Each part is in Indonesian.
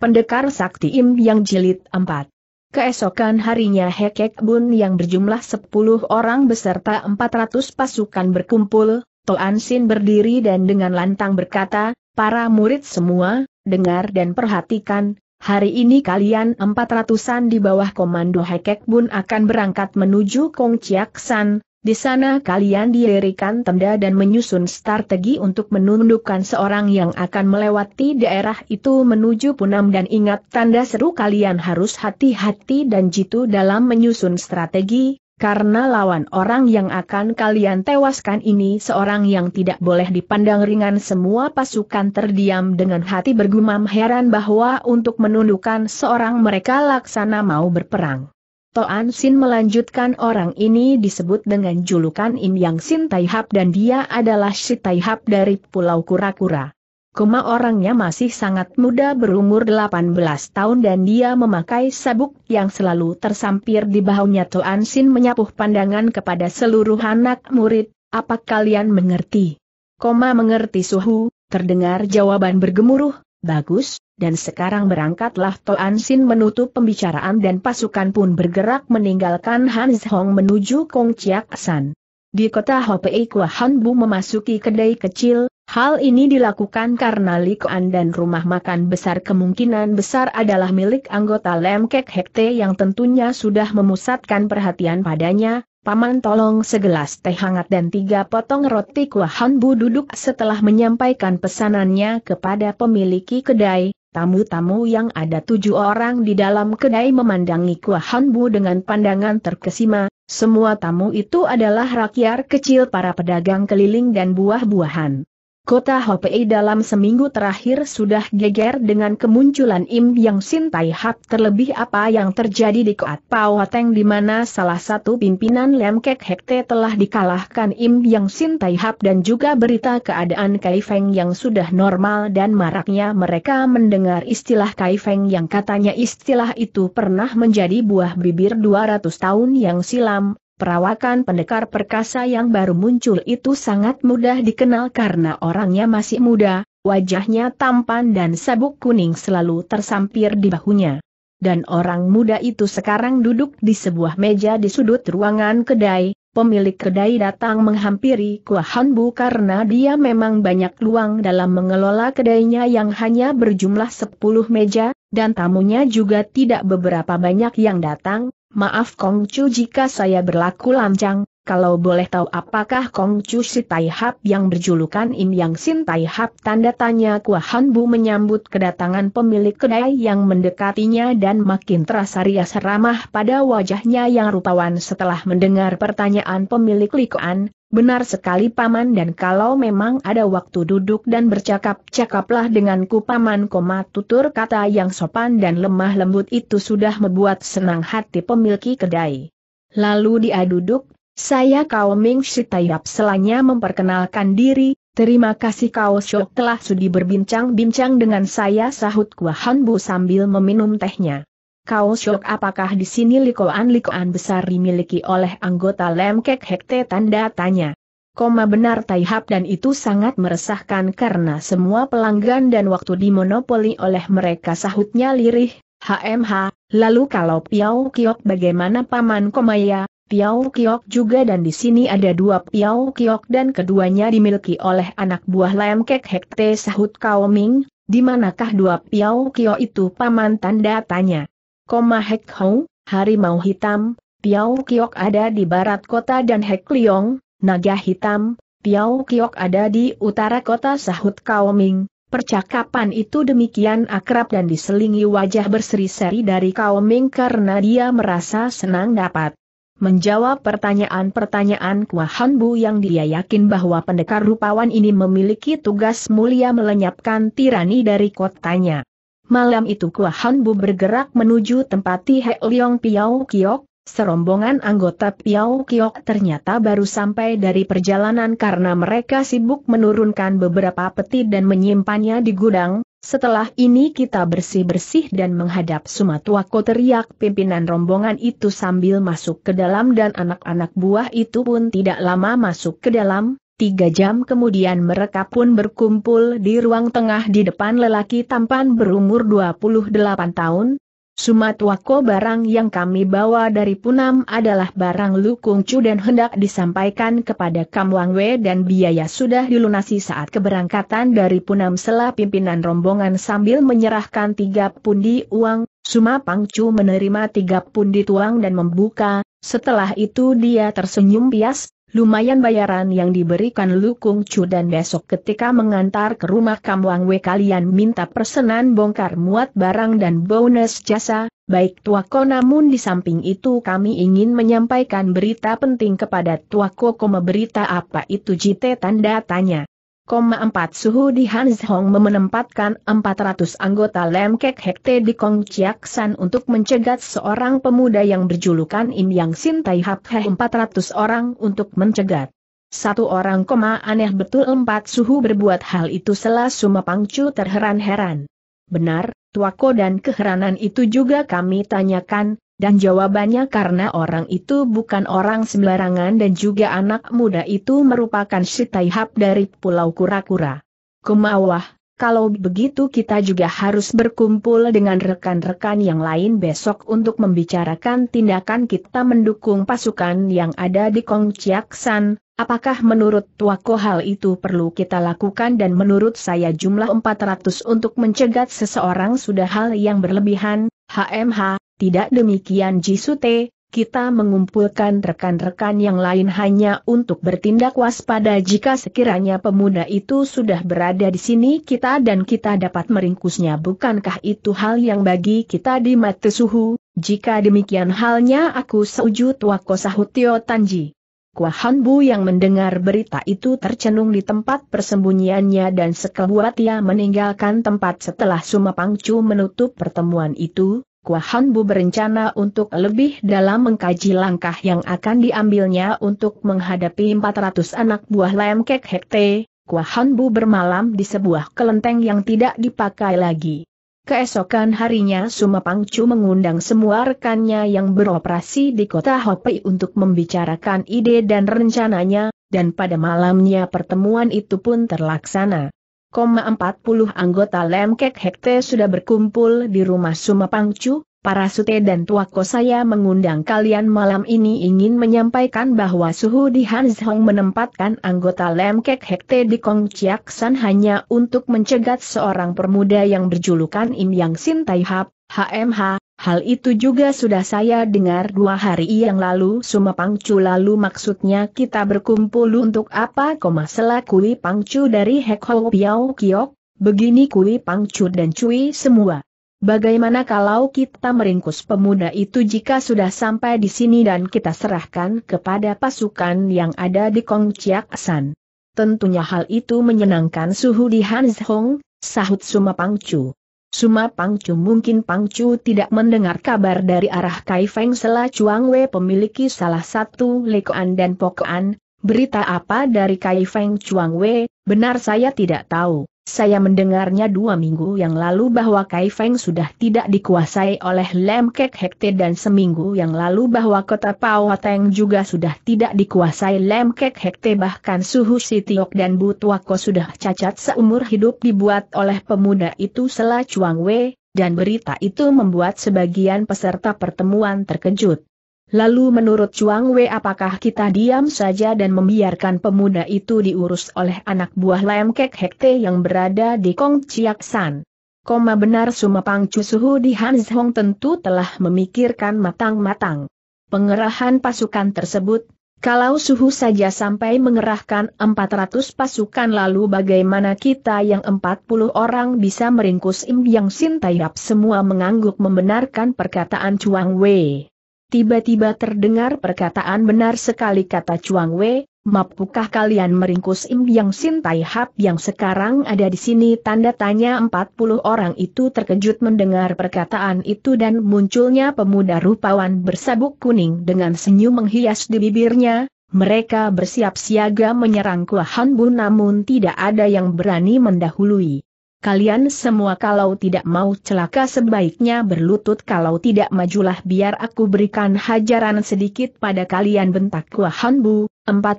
Pendekar Sakti Im yang jilid 4. Keesokan harinya Hekek Bun yang berjumlah 10 orang beserta 400 pasukan berkumpul, Toan Sin berdiri dan dengan lantang berkata, para murid semua, dengar dan perhatikan, hari ini kalian 400-an di bawah komando Hekek Bun akan berangkat menuju Kong Chiak San, di sana kalian dirikan tenda dan menyusun strategi untuk menundukkan seorang yang akan melewati daerah itu menuju punam dan ingat tanda seru kalian harus hati-hati dan jitu dalam menyusun strategi, karena lawan orang yang akan kalian tewaskan ini seorang yang tidak boleh dipandang ringan semua pasukan terdiam dengan hati bergumam heran bahwa untuk menundukkan seorang mereka laksana mau berperang. Toan Sin melanjutkan orang ini disebut dengan julukan Im Yang Sin Tai dan dia adalah si Tai dari Pulau Kura-Kura. Kuma orangnya masih sangat muda berumur 18 tahun dan dia memakai sabuk yang selalu tersampir di bahunya Toan Sin menyapuh pandangan kepada seluruh anak murid, apa kalian mengerti? Koma mengerti suhu, terdengar jawaban bergemuruh, bagus, dan sekarang berangkatlah Toan Sin menutup pembicaraan dan pasukan pun bergerak meninggalkan Hans Hong menuju Kong Chiak San. Di kota Hopei Kua Han Bu memasuki kedai kecil, hal ini dilakukan karena Likuan dan rumah makan besar kemungkinan besar adalah milik anggota Lem Kek Hekte yang tentunya sudah memusatkan perhatian padanya, Paman tolong segelas teh hangat dan tiga potong roti kuah Hanbu duduk setelah menyampaikan pesanannya kepada pemiliki kedai, Tamu-tamu yang ada tujuh orang di dalam kedai memandangi kuah Hanbu dengan pandangan terkesima, semua tamu itu adalah rakyat kecil para pedagang keliling dan buah-buahan. Kota Hopei dalam seminggu terakhir sudah geger dengan kemunculan Im Yang Sin Tai Hap. terlebih apa yang terjadi di Koat Pao Teng di mana salah satu pimpinan Lem Kek Hekte telah dikalahkan Im Yang Sin Tai Hap, dan juga berita keadaan Kai Feng yang sudah normal dan maraknya mereka mendengar istilah Kai Feng yang katanya istilah itu pernah menjadi buah bibir 200 tahun yang silam, Perawakan pendekar perkasa yang baru muncul itu sangat mudah dikenal karena orangnya masih muda, wajahnya tampan dan sabuk kuning selalu tersampir di bahunya. Dan orang muda itu sekarang duduk di sebuah meja di sudut ruangan kedai, pemilik kedai datang menghampiri Hanbu karena dia memang banyak luang dalam mengelola kedainya yang hanya berjumlah 10 meja, dan tamunya juga tidak beberapa banyak yang datang, Maaf Kong jika saya berlaku lancang, kalau boleh tahu apakah Kong Chu si Tai yang berjulukan Im Yang Sin Tai tanda tanya Kuahan Bu menyambut kedatangan pemilik kedai yang mendekatinya dan makin terasa rias ramah pada wajahnya yang rupawan setelah mendengar pertanyaan pemilik Likuan, Benar sekali paman dan kalau memang ada waktu duduk dan bercakap-cakaplah denganku paman koma tutur kata yang sopan dan lemah lembut itu sudah membuat senang hati pemiliki kedai. Lalu dia duduk, saya Kau Ming Shitayap selanya memperkenalkan diri, terima kasih Kau Shok telah sudi berbincang-bincang dengan saya sahut Kua Bu sambil meminum tehnya. Kau syok apakah di sini likoan-likoan besar dimiliki oleh anggota Lemkek Hekte tanda tanya. Koma benar Taihap dan itu sangat meresahkan karena semua pelanggan dan waktu dimonopoli oleh mereka sahutnya lirih, HMH, lalu kalau piao Kiok bagaimana Paman Komaya, Piao Kiok juga dan di sini ada dua piao Kiok dan keduanya dimiliki oleh anak buah Lemkek Hekte sahut Kaoming, di manakah dua piao Kiok itu Paman tanda tanya. Koma Hek Hong, Harimau Hitam, Piau Kiok ada di barat kota dan Hek Liong, Naga Hitam, Piau Kiok ada di utara kota Sahut Kaoming. Percakapan itu demikian akrab dan diselingi wajah berseri-seri dari Kaoming karena dia merasa senang dapat menjawab pertanyaan-pertanyaan Kuahanbu yang dia yakin bahwa pendekar rupawan ini memiliki tugas mulia melenyapkan tirani dari kotanya. Malam itu Kua Han Bu bergerak menuju tempat Tihe Leong Piao Kiok, Serombongan anggota Piao Kiok ternyata baru sampai dari perjalanan karena mereka sibuk menurunkan beberapa peti dan menyimpannya di gudang. Setelah ini kita bersih-bersih dan menghadap Sumatuako teriak pimpinan rombongan itu sambil masuk ke dalam dan anak-anak buah itu pun tidak lama masuk ke dalam, Tiga jam kemudian mereka pun berkumpul di ruang tengah di depan lelaki tampan berumur 28 tahun. Sumatwako barang yang kami bawa dari Punam adalah barang Kung Chu dan hendak disampaikan kepada Kam Wang dan biaya sudah dilunasi saat keberangkatan dari Punam setelah pimpinan rombongan sambil menyerahkan tiga pundi uang, Suma Pangcu menerima tiga pundi tuang dan membuka, setelah itu dia tersenyum pias, Lumayan bayaran yang diberikan Lukung Chu dan besok ketika mengantar ke rumah Wang Wei kalian minta persenan bongkar muat barang dan bonus jasa, baik Tuako namun di samping itu kami ingin menyampaikan berita penting kepada Tuako koma berita apa itu jite tanda tanya. Suhu di Hanzhong menempatkan 400 anggota Lem Kek Hekte di Kong Chiak San untuk mencegat seorang pemuda yang berjulukan Im Yang Sin Tai Hap Heh 400 orang untuk mencegat. Satu orang koma aneh betul empat suhu berbuat hal itu selas Suma Pangcu terheran-heran. Benar, tuako dan keheranan itu juga kami tanyakan, dan jawabannya karena orang itu bukan orang sembarangan dan juga anak muda itu merupakan si Taihap dari Pulau Kura-Kura. Kumawah, kalau begitu kita juga harus berkumpul dengan rekan-rekan yang lain besok untuk membicarakan tindakan kita mendukung pasukan yang ada di Kong Kongciaksan. Apakah menurut Tuako hal itu perlu kita lakukan dan menurut saya jumlah 400 untuk mencegat seseorang sudah hal yang berlebihan, HMH, tidak demikian Jisute, kita mengumpulkan rekan-rekan yang lain hanya untuk bertindak waspada jika sekiranya pemuda itu sudah berada di sini kita dan kita dapat meringkusnya bukankah itu hal yang bagi kita di mata suhu, jika demikian halnya aku setuju Wako Sahutio Tanji. Kuahan Bu yang mendengar berita itu tercenung di tempat persembunyiannya dan sekebuat ia meninggalkan tempat setelah Sumapangcu menutup pertemuan itu, Kuahan Bu berencana untuk lebih dalam mengkaji langkah yang akan diambilnya untuk menghadapi 400 anak buah Lem Kek Hekte, Kuahan Bu bermalam di sebuah kelenteng yang tidak dipakai lagi. Keesokan harinya Sumapangcu mengundang semua rekannya yang beroperasi di kota Hopi untuk membicarakan ide dan rencananya, dan pada malamnya pertemuan itu pun terlaksana. 40 anggota Lemkek Hekte sudah berkumpul di rumah Sumapangcu, para sute dan tuako saya mengundang kalian malam ini ingin menyampaikan bahwa suhu di Hanzhong menempatkan anggota Lemkek Hekte di San hanya untuk mencegat seorang pemuda yang berjulukan Im Yang Sin Tai Hap, HMH, Hal itu juga sudah saya dengar dua hari yang lalu Suma Pangcu lalu maksudnya kita berkumpul untuk apa koma selakui Pangcu dari Hek Ho Piao Kiok, begini kui Pangcu dan Cui semua. Bagaimana kalau kita meringkus pemuda itu jika sudah sampai di sini dan kita serahkan kepada pasukan yang ada di Kong Chiak San? Tentunya hal itu menyenangkan suhu di Hans Hong, sahut Pangcu. Suma Pangcu mungkin Pangcu tidak mendengar kabar dari arah Kaifeng Feng Sela Chuang Wei pemiliki salah satu lekoan dan pokoan, Berita apa dari Kai Feng Chuang Wei, benar saya tidak tahu. Saya mendengarnya dua minggu yang lalu bahwa Kai Feng sudah tidak dikuasai oleh Lem Kek Hekte dan seminggu yang lalu bahwa kota Teng juga sudah tidak dikuasai Lem Kek Hekte bahkan Suhu Sitiok dan Butuako sudah cacat seumur hidup dibuat oleh pemuda itu Sela Chuang Wei, dan berita itu membuat sebagian peserta pertemuan terkejut. Lalu menurut Chuang Wei apakah kita diam saja dan membiarkan pemuda itu diurus oleh anak buah Lam Kek Hekte yang berada di Kong Chiak San? Koma benar Sumapang Suhu di Hans Hong tentu telah memikirkan matang-matang. Pengerahan pasukan tersebut, kalau suhu saja sampai mengerahkan 400 pasukan lalu bagaimana kita yang 40 orang bisa meringkus Im Yang Sin Tayap semua mengangguk membenarkan perkataan Chuang Wei. Tiba-tiba terdengar perkataan benar sekali kata Chuang Wei, Mapukah kalian meringkus Im Yang Sin Tai Hap yang sekarang ada di sini? Tanda tanya 40 orang itu terkejut mendengar perkataan itu dan munculnya pemuda rupawan bersabuk kuning dengan senyum menghias di bibirnya. Mereka bersiap siaga menyerang Kuahan Bu namun tidak ada yang berani mendahului. Kalian semua kalau tidak mau celaka sebaiknya berlutut kalau tidak majulah biar aku berikan hajaran sedikit pada kalian bentak Kua Hanbu,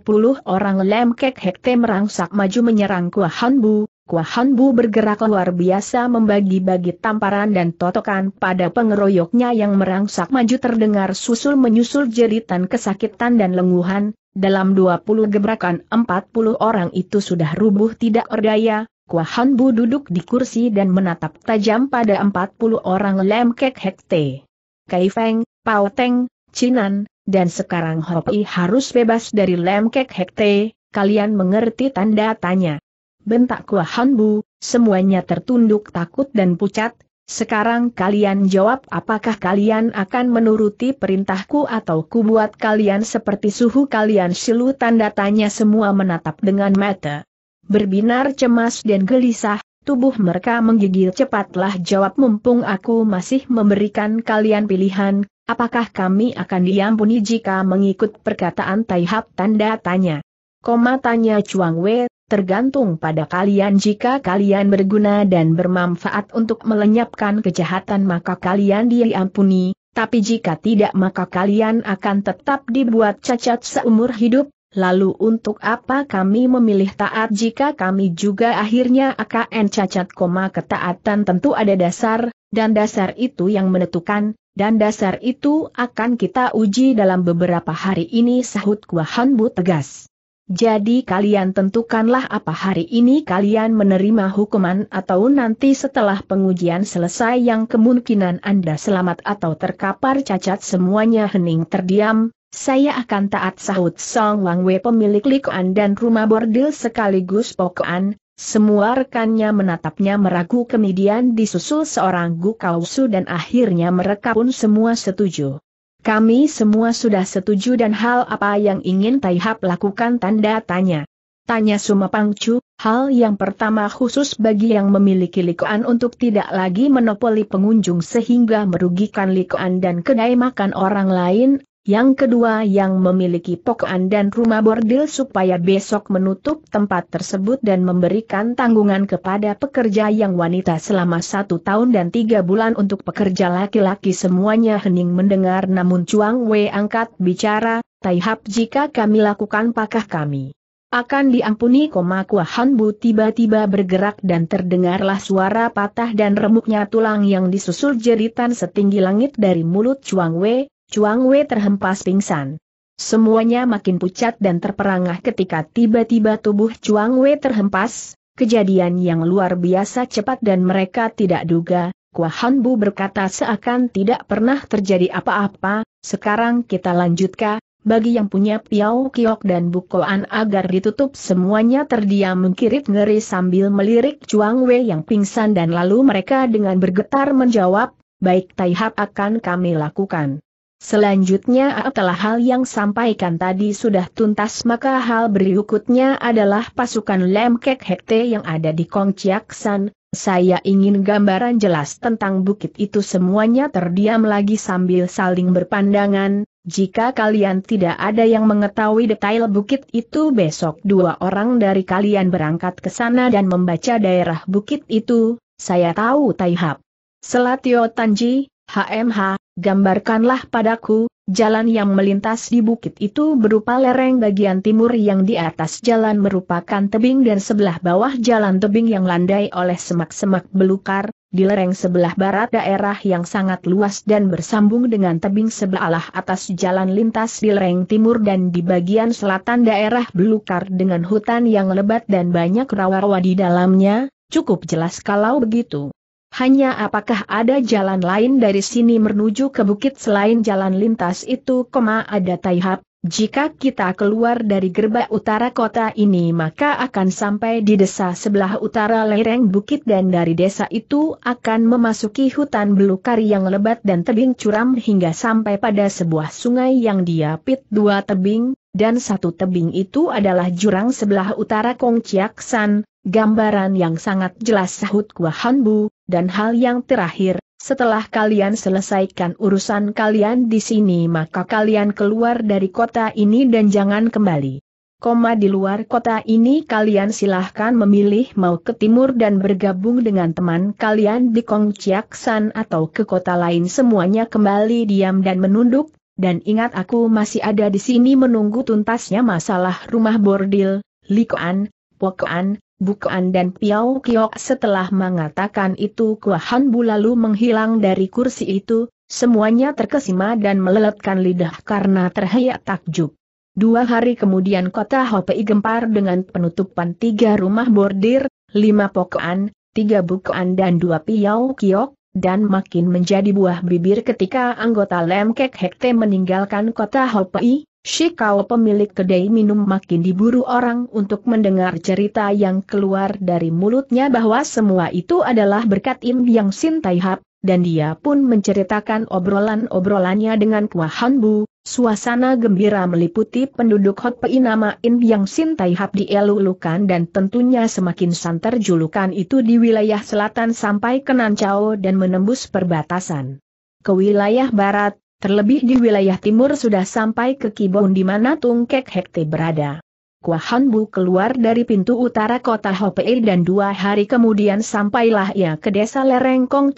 puluh orang lemkek hekte merangsak maju menyerang Kua Hanbu, kuah Hanbu bergerak luar biasa membagi-bagi tamparan dan totokan pada pengeroyoknya yang merangsak maju terdengar susul-menyusul jeritan kesakitan dan lenguhan, dalam dua puluh gebrakan empat puluh orang itu sudah rubuh tidak berdaya, Kuahan Bu duduk di kursi dan menatap tajam pada 40 orang lem kek hekte. Kai Feng, Pao Teng, Chinan, dan sekarang Hoi harus bebas dari lem kek hekte, kalian mengerti tanda tanya. Bentak Kuahan Bu, semuanya tertunduk takut dan pucat, sekarang kalian jawab apakah kalian akan menuruti perintahku atau kubuat kalian seperti suhu kalian silu tanda tanya semua menatap dengan mata berbinar cemas dan gelisah, tubuh mereka menggigil cepatlah jawab mumpung aku masih memberikan kalian pilihan, apakah kami akan diampuni jika mengikut perkataan Taihap tanda tanya. Koma tanya Chuang Wei, tergantung pada kalian jika kalian berguna dan bermanfaat untuk melenyapkan kejahatan maka kalian diampuni, tapi jika tidak maka kalian akan tetap dibuat cacat seumur hidup, Lalu untuk apa kami memilih taat jika kami juga akhirnya akan cacat koma ketaatan tentu ada dasar, dan dasar itu yang menentukan, dan dasar itu akan kita uji dalam beberapa hari ini sahut bu tegas. Jadi kalian tentukanlah apa hari ini kalian menerima hukuman atau nanti setelah pengujian selesai yang kemungkinan Anda selamat atau terkapar cacat semuanya hening terdiam, saya akan taat sahut Song Wang Wei pemilik likuan dan rumah bordil sekaligus pokoan, semua rekannya menatapnya meragu kemudian disusul seorang Gu Kausu dan akhirnya mereka pun semua setuju. Kami semua sudah setuju dan hal apa yang ingin Taihap lakukan tanda tanya. Tanya Suma Pangcu, hal yang pertama khusus bagi yang memiliki likuan untuk tidak lagi menopoli pengunjung sehingga merugikan likuan dan kedai makan orang lain yang kedua yang memiliki pokokan dan rumah bordil supaya besok menutup tempat tersebut dan memberikan tanggungan kepada pekerja yang wanita selama satu tahun dan tiga bulan untuk pekerja laki-laki semuanya hening mendengar namun Chuang Wei angkat bicara, Taihap jika kami lakukan pakah kami. Akan diampuni koma Han Bu tiba-tiba bergerak dan terdengarlah suara patah dan remuknya tulang yang disusul jeritan setinggi langit dari mulut Chuang Wei, Chuang Wei terhempas pingsan. Semuanya makin pucat dan terperangah ketika tiba-tiba tubuh Chuang Wei terhempas, kejadian yang luar biasa cepat dan mereka tidak duga, Han Bu berkata seakan tidak pernah terjadi apa-apa, sekarang kita lanjutkan. bagi yang punya piao, kiok dan bukoan agar ditutup semuanya terdiam mengkirit ngeri sambil melirik Chuang Wei yang pingsan dan lalu mereka dengan bergetar menjawab, baik Taihap akan kami lakukan. Selanjutnya setelah hal yang sampaikan tadi sudah tuntas maka hal berikutnya adalah pasukan Lemkek Hekte yang ada di Kong Kongciaksan. Saya ingin gambaran jelas tentang bukit itu semuanya terdiam lagi sambil saling berpandangan. Jika kalian tidak ada yang mengetahui detail bukit itu besok dua orang dari kalian berangkat ke sana dan membaca daerah bukit itu, saya tahu Taihap. Selatio Tanji, HMH, gambarkanlah padaku, jalan yang melintas di bukit itu berupa lereng bagian timur yang di atas jalan merupakan tebing dan sebelah bawah jalan tebing yang landai oleh semak-semak belukar, di lereng sebelah barat daerah yang sangat luas dan bersambung dengan tebing sebelah atas jalan lintas di lereng timur dan di bagian selatan daerah belukar dengan hutan yang lebat dan banyak rawa-rawa di dalamnya, cukup jelas kalau begitu. Hanya apakah ada jalan lain dari sini menuju ke bukit selain jalan lintas itu, koma ada Taihap, jika kita keluar dari gerbang utara kota ini maka akan sampai di desa sebelah utara lereng bukit dan dari desa itu akan memasuki hutan belukar yang lebat dan tebing curam hingga sampai pada sebuah sungai yang diapit dua tebing, dan satu tebing itu adalah jurang sebelah utara Kong Chiak San, gambaran yang sangat jelas sahut Kua Han Bu, dan hal yang terakhir, setelah kalian selesaikan urusan kalian di sini maka kalian keluar dari kota ini dan jangan kembali. Koma di luar kota ini kalian silahkan memilih mau ke timur dan bergabung dengan teman kalian di Kong San atau ke kota lain semuanya kembali diam dan menunduk, dan ingat aku masih ada di sini menunggu tuntasnya masalah rumah bordil, likoan, pokoan, Bukan dan Piao Kiok setelah mengatakan itu Kuahan Bu lalu menghilang dari kursi itu, semuanya terkesima dan meleletkan lidah karena terhayat takjub. Dua hari kemudian kota Hopei gempar dengan penutupan tiga rumah bordir, lima pokoan, tiga bukoan dan dua piau kiok, dan makin menjadi buah bibir ketika anggota Lem Kek Hekte meninggalkan kota Hopei, Shikau pemilik kedai minum makin diburu orang untuk mendengar cerita yang keluar dari mulutnya bahwa semua itu adalah berkat Im Yang Sin Tai Hap, dan dia pun menceritakan obrolan-obrolannya dengan Kuah Han Bu, suasana gembira meliputi penduduk Hot Pei nama Im Yang Sin Tai Hap Elulukan dan tentunya semakin santer julukan itu di wilayah selatan sampai ke Nancao dan menembus perbatasan ke wilayah barat, Terlebih di wilayah timur sudah sampai ke Kibon di mana Tung Kek Hekte berada. Kuahan Bu keluar dari pintu utara kota Hopei dan dua hari kemudian sampailah ia ke desa Lereng Kong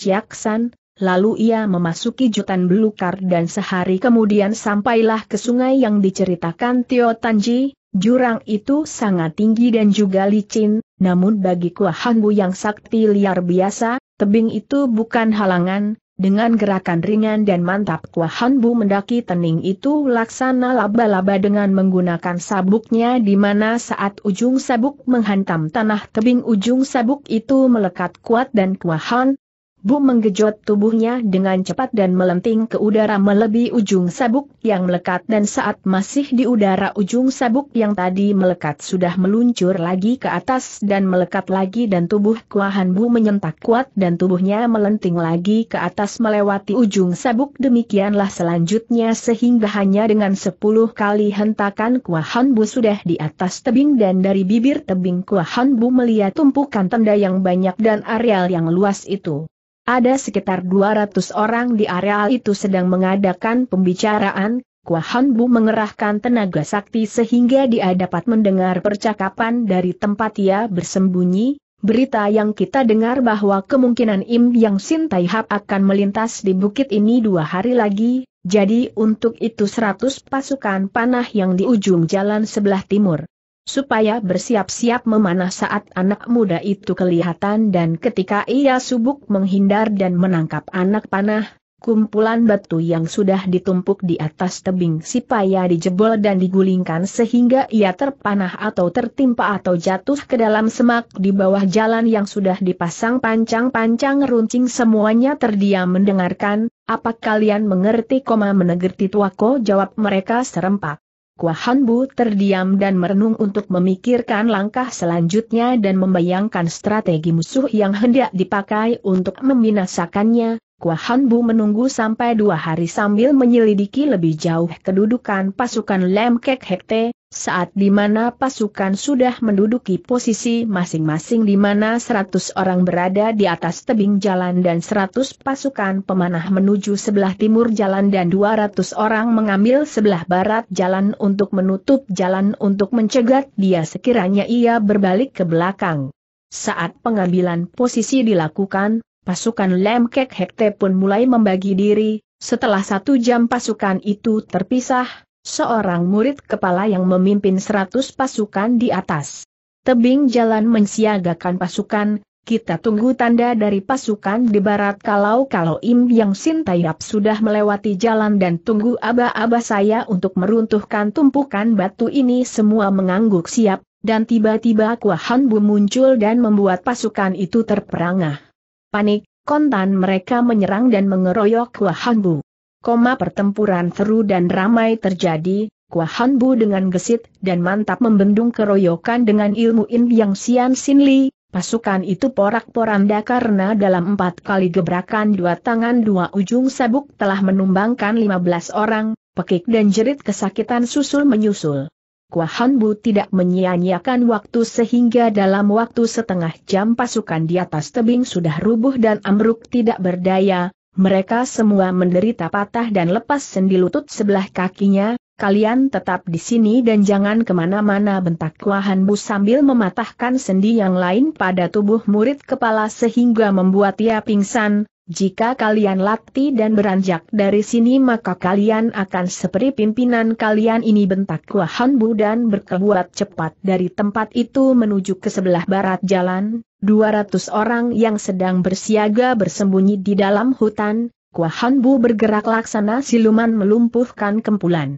lalu ia memasuki Jutan Belukar dan sehari kemudian sampailah ke sungai yang diceritakan Tio Tanji, jurang itu sangat tinggi dan juga licin, namun bagi Kuahan Bu yang sakti liar biasa, tebing itu bukan halangan, dengan gerakan ringan dan mantap Kuahan Bu mendaki tening itu laksana laba-laba dengan menggunakan sabuknya di mana saat ujung sabuk menghantam tanah tebing ujung sabuk itu melekat kuat dan Kuahan Han Bu menggejot tubuhnya dengan cepat dan melenting ke udara melebihi ujung sabuk yang melekat dan saat masih di udara ujung sabuk yang tadi melekat sudah meluncur lagi ke atas dan melekat lagi dan tubuh Kuahan Bu menyentak kuat dan tubuhnya melenting lagi ke atas melewati ujung sabuk demikianlah selanjutnya sehingga hanya dengan sepuluh kali hentakan Kuahan Bu sudah di atas tebing dan dari bibir tebing Kuahan Bu melihat tumpukan tenda yang banyak dan areal yang luas itu. Ada sekitar 200 orang di areal itu sedang mengadakan pembicaraan, Kuahan Bu mengerahkan tenaga sakti sehingga dia dapat mendengar percakapan dari tempat ia bersembunyi, berita yang kita dengar bahwa kemungkinan Im Yang Sin Tai Hap akan melintas di bukit ini dua hari lagi, jadi untuk itu 100 pasukan panah yang di ujung jalan sebelah timur supaya bersiap-siap memanah saat anak muda itu kelihatan dan ketika ia subuk menghindar dan menangkap anak panah, kumpulan batu yang sudah ditumpuk di atas tebing supaya dijebol dan digulingkan sehingga ia terpanah atau tertimpa atau jatuh ke dalam semak di bawah jalan yang sudah dipasang pancang-pancang runcing semuanya terdiam mendengarkan, apa kalian mengerti koma menegerti tuako jawab mereka serempak. Kuahan Bu terdiam dan merenung untuk memikirkan langkah selanjutnya dan membayangkan strategi musuh yang hendak dipakai untuk membinasakannya. Kuahan Bu menunggu sampai dua hari sambil menyelidiki lebih jauh kedudukan pasukan Lem Kek Hekte, saat di mana pasukan sudah menduduki posisi masing-masing di mana 100 orang berada di atas tebing jalan dan 100 pasukan pemanah menuju sebelah timur jalan dan 200 orang mengambil sebelah barat jalan untuk menutup jalan untuk mencegat dia sekiranya ia berbalik ke belakang. Saat pengambilan posisi dilakukan, pasukan Lemkek Hekte pun mulai membagi diri, setelah satu jam pasukan itu terpisah, Seorang murid kepala yang memimpin seratus pasukan di atas. Tebing jalan mensiagakan pasukan, kita tunggu tanda dari pasukan di barat kalau-kalau Im Yang Sin Tayap sudah melewati jalan dan tunggu aba-aba saya untuk meruntuhkan tumpukan batu ini semua mengangguk siap, dan tiba-tiba Kuahan Bu muncul dan membuat pasukan itu terperangah. Panik, kontan mereka menyerang dan mengeroyok Kuahan Bu. Koma pertempuran seru dan ramai terjadi, Kuahan Bu dengan gesit dan mantap membendung keroyokan dengan ilmu In Yang Sian Sin Li, pasukan itu porak-poranda karena dalam empat kali gebrakan dua tangan dua ujung sabuk telah menumbangkan lima belas orang, pekik dan jerit kesakitan susul menyusul. Kuahan Bu tidak menyia-nyiakan waktu sehingga dalam waktu setengah jam pasukan di atas tebing sudah rubuh dan amruk tidak berdaya, mereka semua menderita patah dan lepas sendi lutut sebelah kakinya, kalian tetap di sini dan jangan kemana-mana bentak Kuahan Bu sambil mematahkan sendi yang lain pada tubuh murid kepala sehingga membuat ia pingsan, jika kalian latih dan beranjak dari sini maka kalian akan seperti pimpinan kalian ini bentak Kuahan Bu dan berkebuat cepat dari tempat itu menuju ke sebelah barat jalan, 200 orang yang sedang bersiaga bersembunyi di dalam hutan, Kuahan Bu bergerak laksana siluman melumpuhkan kempulan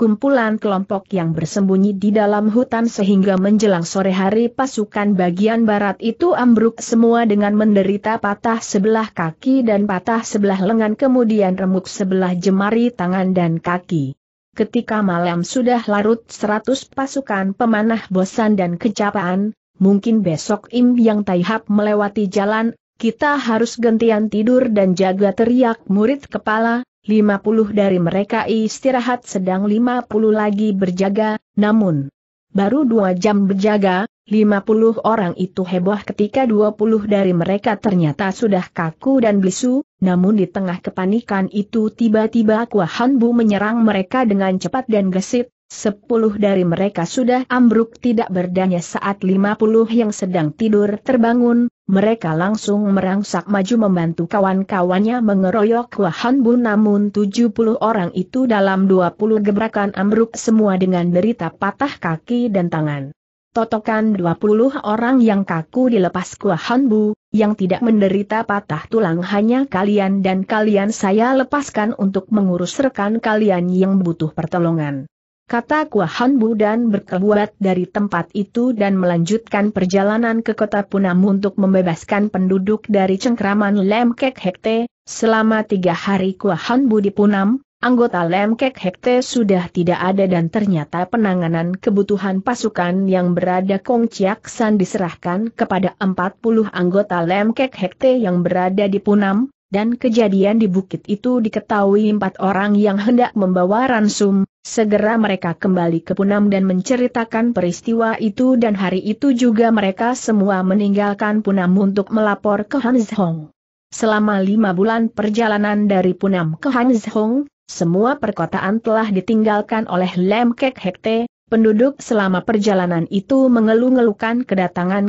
kumpulan kelompok yang bersembunyi di dalam hutan sehingga menjelang sore hari pasukan bagian barat itu ambruk semua dengan menderita patah sebelah kaki dan patah sebelah lengan kemudian remuk sebelah jemari tangan dan kaki. Ketika malam sudah larut seratus pasukan pemanah bosan dan kecapaan, mungkin besok Im Yang Taihap melewati jalan, kita harus gentian tidur dan jaga teriak murid kepala, 50 dari mereka istirahat sedang 50 lagi berjaga, namun baru dua jam berjaga, 50 orang itu heboh ketika 20 dari mereka ternyata sudah kaku dan bisu, namun di tengah kepanikan itu tiba-tiba Kuahanbu hanbu menyerang mereka dengan cepat dan gesit, Sepuluh dari mereka sudah ambruk tidak berdaya saat lima puluh yang sedang tidur terbangun, mereka langsung merangsak maju membantu kawan-kawannya mengeroyok Wahan Bun namun tujuh puluh orang itu dalam dua puluh gebrakan ambruk semua dengan derita patah kaki dan tangan. Totokan 20 orang yang kaku dilepas Kuahan hanbu, yang tidak menderita patah tulang hanya kalian dan kalian saya lepaskan untuk mengurus rekan kalian yang butuh pertolongan kata Kuahan Bu dan berkeluar dari tempat itu dan melanjutkan perjalanan ke kota Punam untuk membebaskan penduduk dari cengkraman Lem Hekte. Selama tiga hari Kua Bu di Punam, anggota Lem Hekte sudah tidak ada dan ternyata penanganan kebutuhan pasukan yang berada Kong Chiak San diserahkan kepada 40 anggota Lem Hekte yang berada di Punam, dan kejadian di bukit itu diketahui empat orang yang hendak membawa ransum, Segera mereka kembali ke Punam dan menceritakan peristiwa itu dan hari itu juga mereka semua meninggalkan Punam untuk melapor ke Hanzhong. Selama lima bulan perjalanan dari Punam ke Hanzhong, semua perkotaan telah ditinggalkan oleh Lem Kek Hekte, penduduk selama perjalanan itu mengeluh-ngeluhkan kedatangan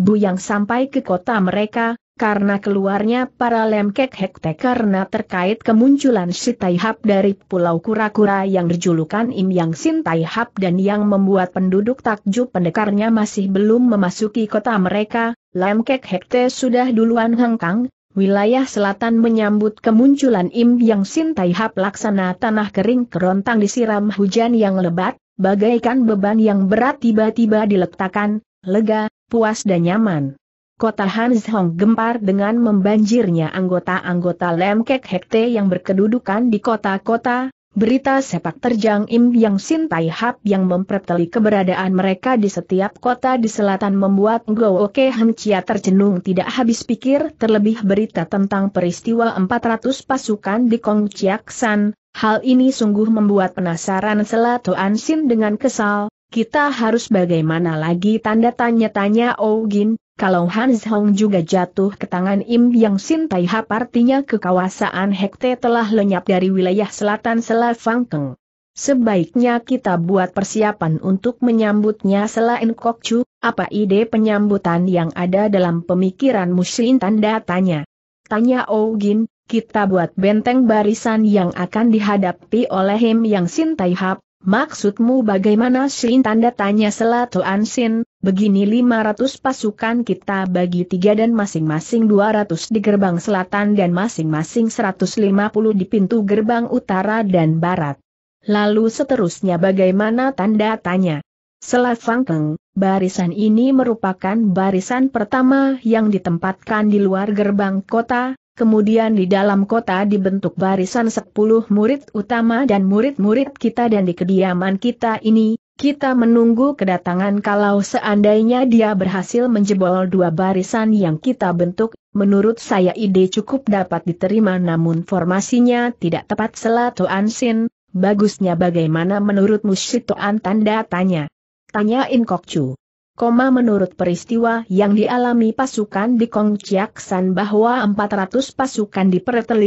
Bu yang sampai ke kota mereka, karena keluarnya para lemkek hekte karena terkait kemunculan si Taihap dari Pulau Kura-Kura yang berjulukan Im Yang Sin Taihap dan yang membuat penduduk takjub pendekarnya masih belum memasuki kota mereka, lemkek hekte sudah duluan hengkang, wilayah selatan menyambut kemunculan Im Yang Sin Taihap laksana tanah kering kerontang disiram hujan yang lebat, bagaikan beban yang berat tiba-tiba diletakkan, lega, puas dan nyaman. Kota Hanzhong gempar dengan membanjirnya anggota-anggota Lemkek Hekte yang berkedudukan di kota-kota, berita sepak terjang Im Yang Sin Tai Hap yang memperteli keberadaan mereka di setiap kota di selatan membuat Ngo Oke Hem Chia tercenung tidak habis pikir terlebih berita tentang peristiwa 400 pasukan di Kong Chiak San, hal ini sungguh membuat penasaran An Sin dengan kesal, kita harus bagaimana lagi tanda tanya-tanya Ogin, oh kalau Hans Hong juga jatuh ke tangan Im Yang Sin Tai Hap artinya kekuasaan Hekte telah lenyap dari wilayah selatan Keng. Sebaiknya kita buat persiapan untuk menyambutnya selain Kokcu, apa ide penyambutan yang ada dalam pemikiran Mushin tanda tanya. Tanya Ogin, oh kita buat benteng barisan yang akan dihadapi oleh Im Yang Sin Tai Hap, Maksudmu bagaimana Shin tanda tanya Selato Ansin, begini 500 pasukan kita bagi tiga dan masing-masing 200 di gerbang selatan dan masing-masing 150 di pintu gerbang utara dan barat. Lalu seterusnya bagaimana tanda tanya? Selafangkeng, barisan ini merupakan barisan pertama yang ditempatkan di luar gerbang kota, Kemudian di dalam kota dibentuk barisan sepuluh murid utama dan murid-murid kita dan di kediaman kita ini, kita menunggu kedatangan kalau seandainya dia berhasil menjebol dua barisan yang kita bentuk, menurut saya ide cukup dapat diterima namun formasinya tidak tepat selah Toan Sin, bagusnya bagaimana menurut Musyid tanda tanya. Tanya Inkokcu. Koma menurut peristiwa yang dialami pasukan di Kong Chiak bahwa 400 pasukan di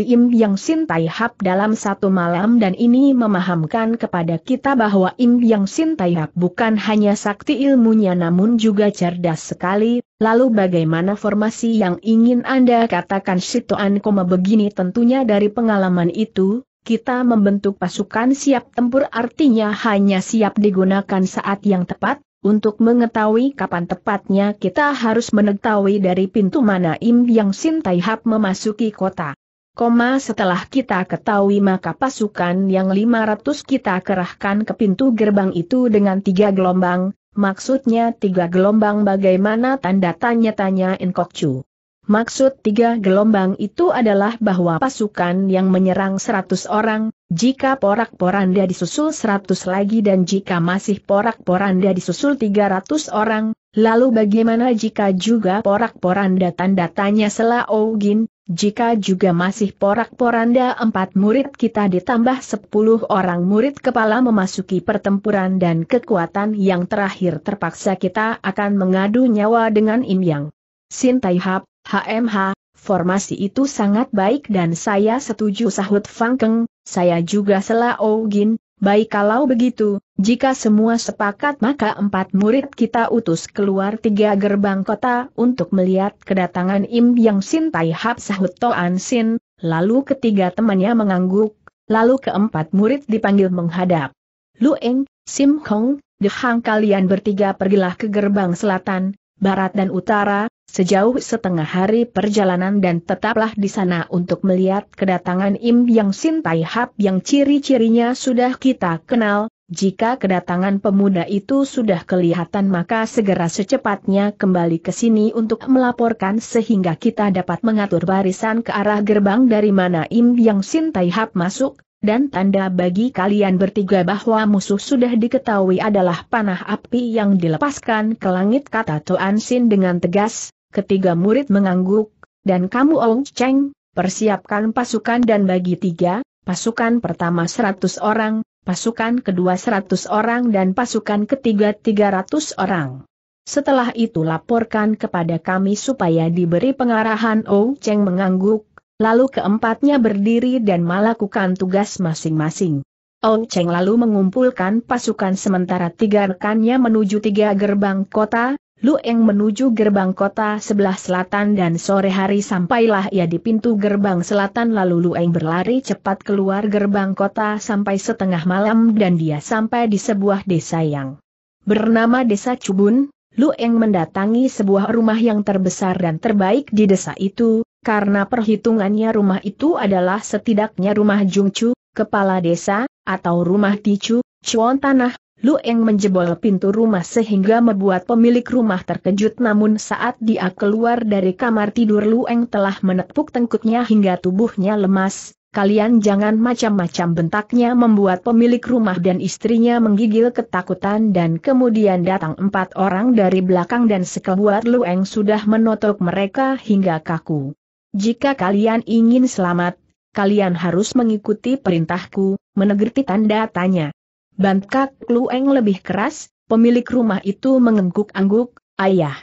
Im yang Sin Tai Hap dalam satu malam dan ini memahamkan kepada kita bahwa Im yang Sin Tai Hap bukan hanya sakti ilmunya namun juga cerdas sekali, lalu bagaimana formasi yang ingin Anda katakan Sitoan Koma begini tentunya dari pengalaman itu, kita membentuk pasukan siap tempur artinya hanya siap digunakan saat yang tepat, untuk mengetahui kapan tepatnya kita harus mengetahui dari pintu mana Im Yang Sin Tai Hap memasuki kota. Koma setelah kita ketahui maka pasukan yang 500 kita kerahkan ke pintu gerbang itu dengan tiga gelombang, maksudnya tiga gelombang bagaimana tanda tanya-tanya Inkokcu. Maksud tiga gelombang itu adalah bahwa pasukan yang menyerang seratus orang, jika porak-poranda disusul seratus lagi dan jika masih porak-poranda disusul tiga ratus orang, lalu bagaimana jika juga porak-poranda tanda tanya Ogin, jika juga masih porak-poranda empat murid kita ditambah sepuluh orang murid kepala memasuki pertempuran dan kekuatan yang terakhir terpaksa kita akan mengadu nyawa dengan Im Yang. Sintai Hap, HMH, formasi itu sangat baik dan saya setuju sahut Fangkeng. saya juga Sela Ogin, Baik kalau begitu, jika semua sepakat maka empat murid kita utus keluar tiga gerbang kota untuk melihat kedatangan Im Yang Sin Tai Hap sahut Toan Sin, lalu ketiga temannya mengangguk, lalu keempat murid dipanggil menghadap. Lu Eng, Sim Hong, Dehang kalian bertiga pergilah ke gerbang selatan, barat dan utara, sejauh setengah hari perjalanan dan tetaplah di sana untuk melihat kedatangan Im Yang Sin Tai Hap yang ciri-cirinya sudah kita kenal, jika kedatangan pemuda itu sudah kelihatan maka segera secepatnya kembali ke sini untuk melaporkan sehingga kita dapat mengatur barisan ke arah gerbang dari mana Im Yang Sin Tai Hap masuk, dan tanda bagi kalian bertiga bahwa musuh sudah diketahui adalah panah api yang dilepaskan ke langit kata Tuan Sin dengan tegas, ketiga murid mengangguk, dan kamu Ong Cheng, persiapkan pasukan dan bagi tiga, pasukan pertama 100 orang, pasukan kedua 100 orang dan pasukan ketiga 300 orang. Setelah itu laporkan kepada kami supaya diberi pengarahan Ong Cheng mengangguk, Lalu keempatnya berdiri dan melakukan tugas masing-masing. Ong Cheng lalu mengumpulkan pasukan sementara tiga rekannya menuju tiga gerbang kota, Lu Eng menuju gerbang kota sebelah selatan dan sore hari sampailah ia di pintu gerbang selatan lalu Lu Eng berlari cepat keluar gerbang kota sampai setengah malam dan dia sampai di sebuah desa yang bernama Desa Cubun, Lu Eng mendatangi sebuah rumah yang terbesar dan terbaik di desa itu, karena perhitungannya rumah itu adalah setidaknya rumah Jungcu, kepala desa, atau rumah Ticu, cuan tanah, Eng menjebol pintu rumah sehingga membuat pemilik rumah terkejut namun saat dia keluar dari kamar tidur Lu Eng telah menepuk tengkuknya hingga tubuhnya lemas, Kalian jangan macam-macam bentaknya membuat pemilik rumah dan istrinya menggigil ketakutan dan kemudian datang empat orang dari belakang dan sekeluar Eng sudah menotok mereka hingga kaku. Jika kalian ingin selamat, kalian harus mengikuti perintahku, menegerti tanda tanya. Bantkak Lueng lebih keras, pemilik rumah itu mengengguk-angguk, ayah.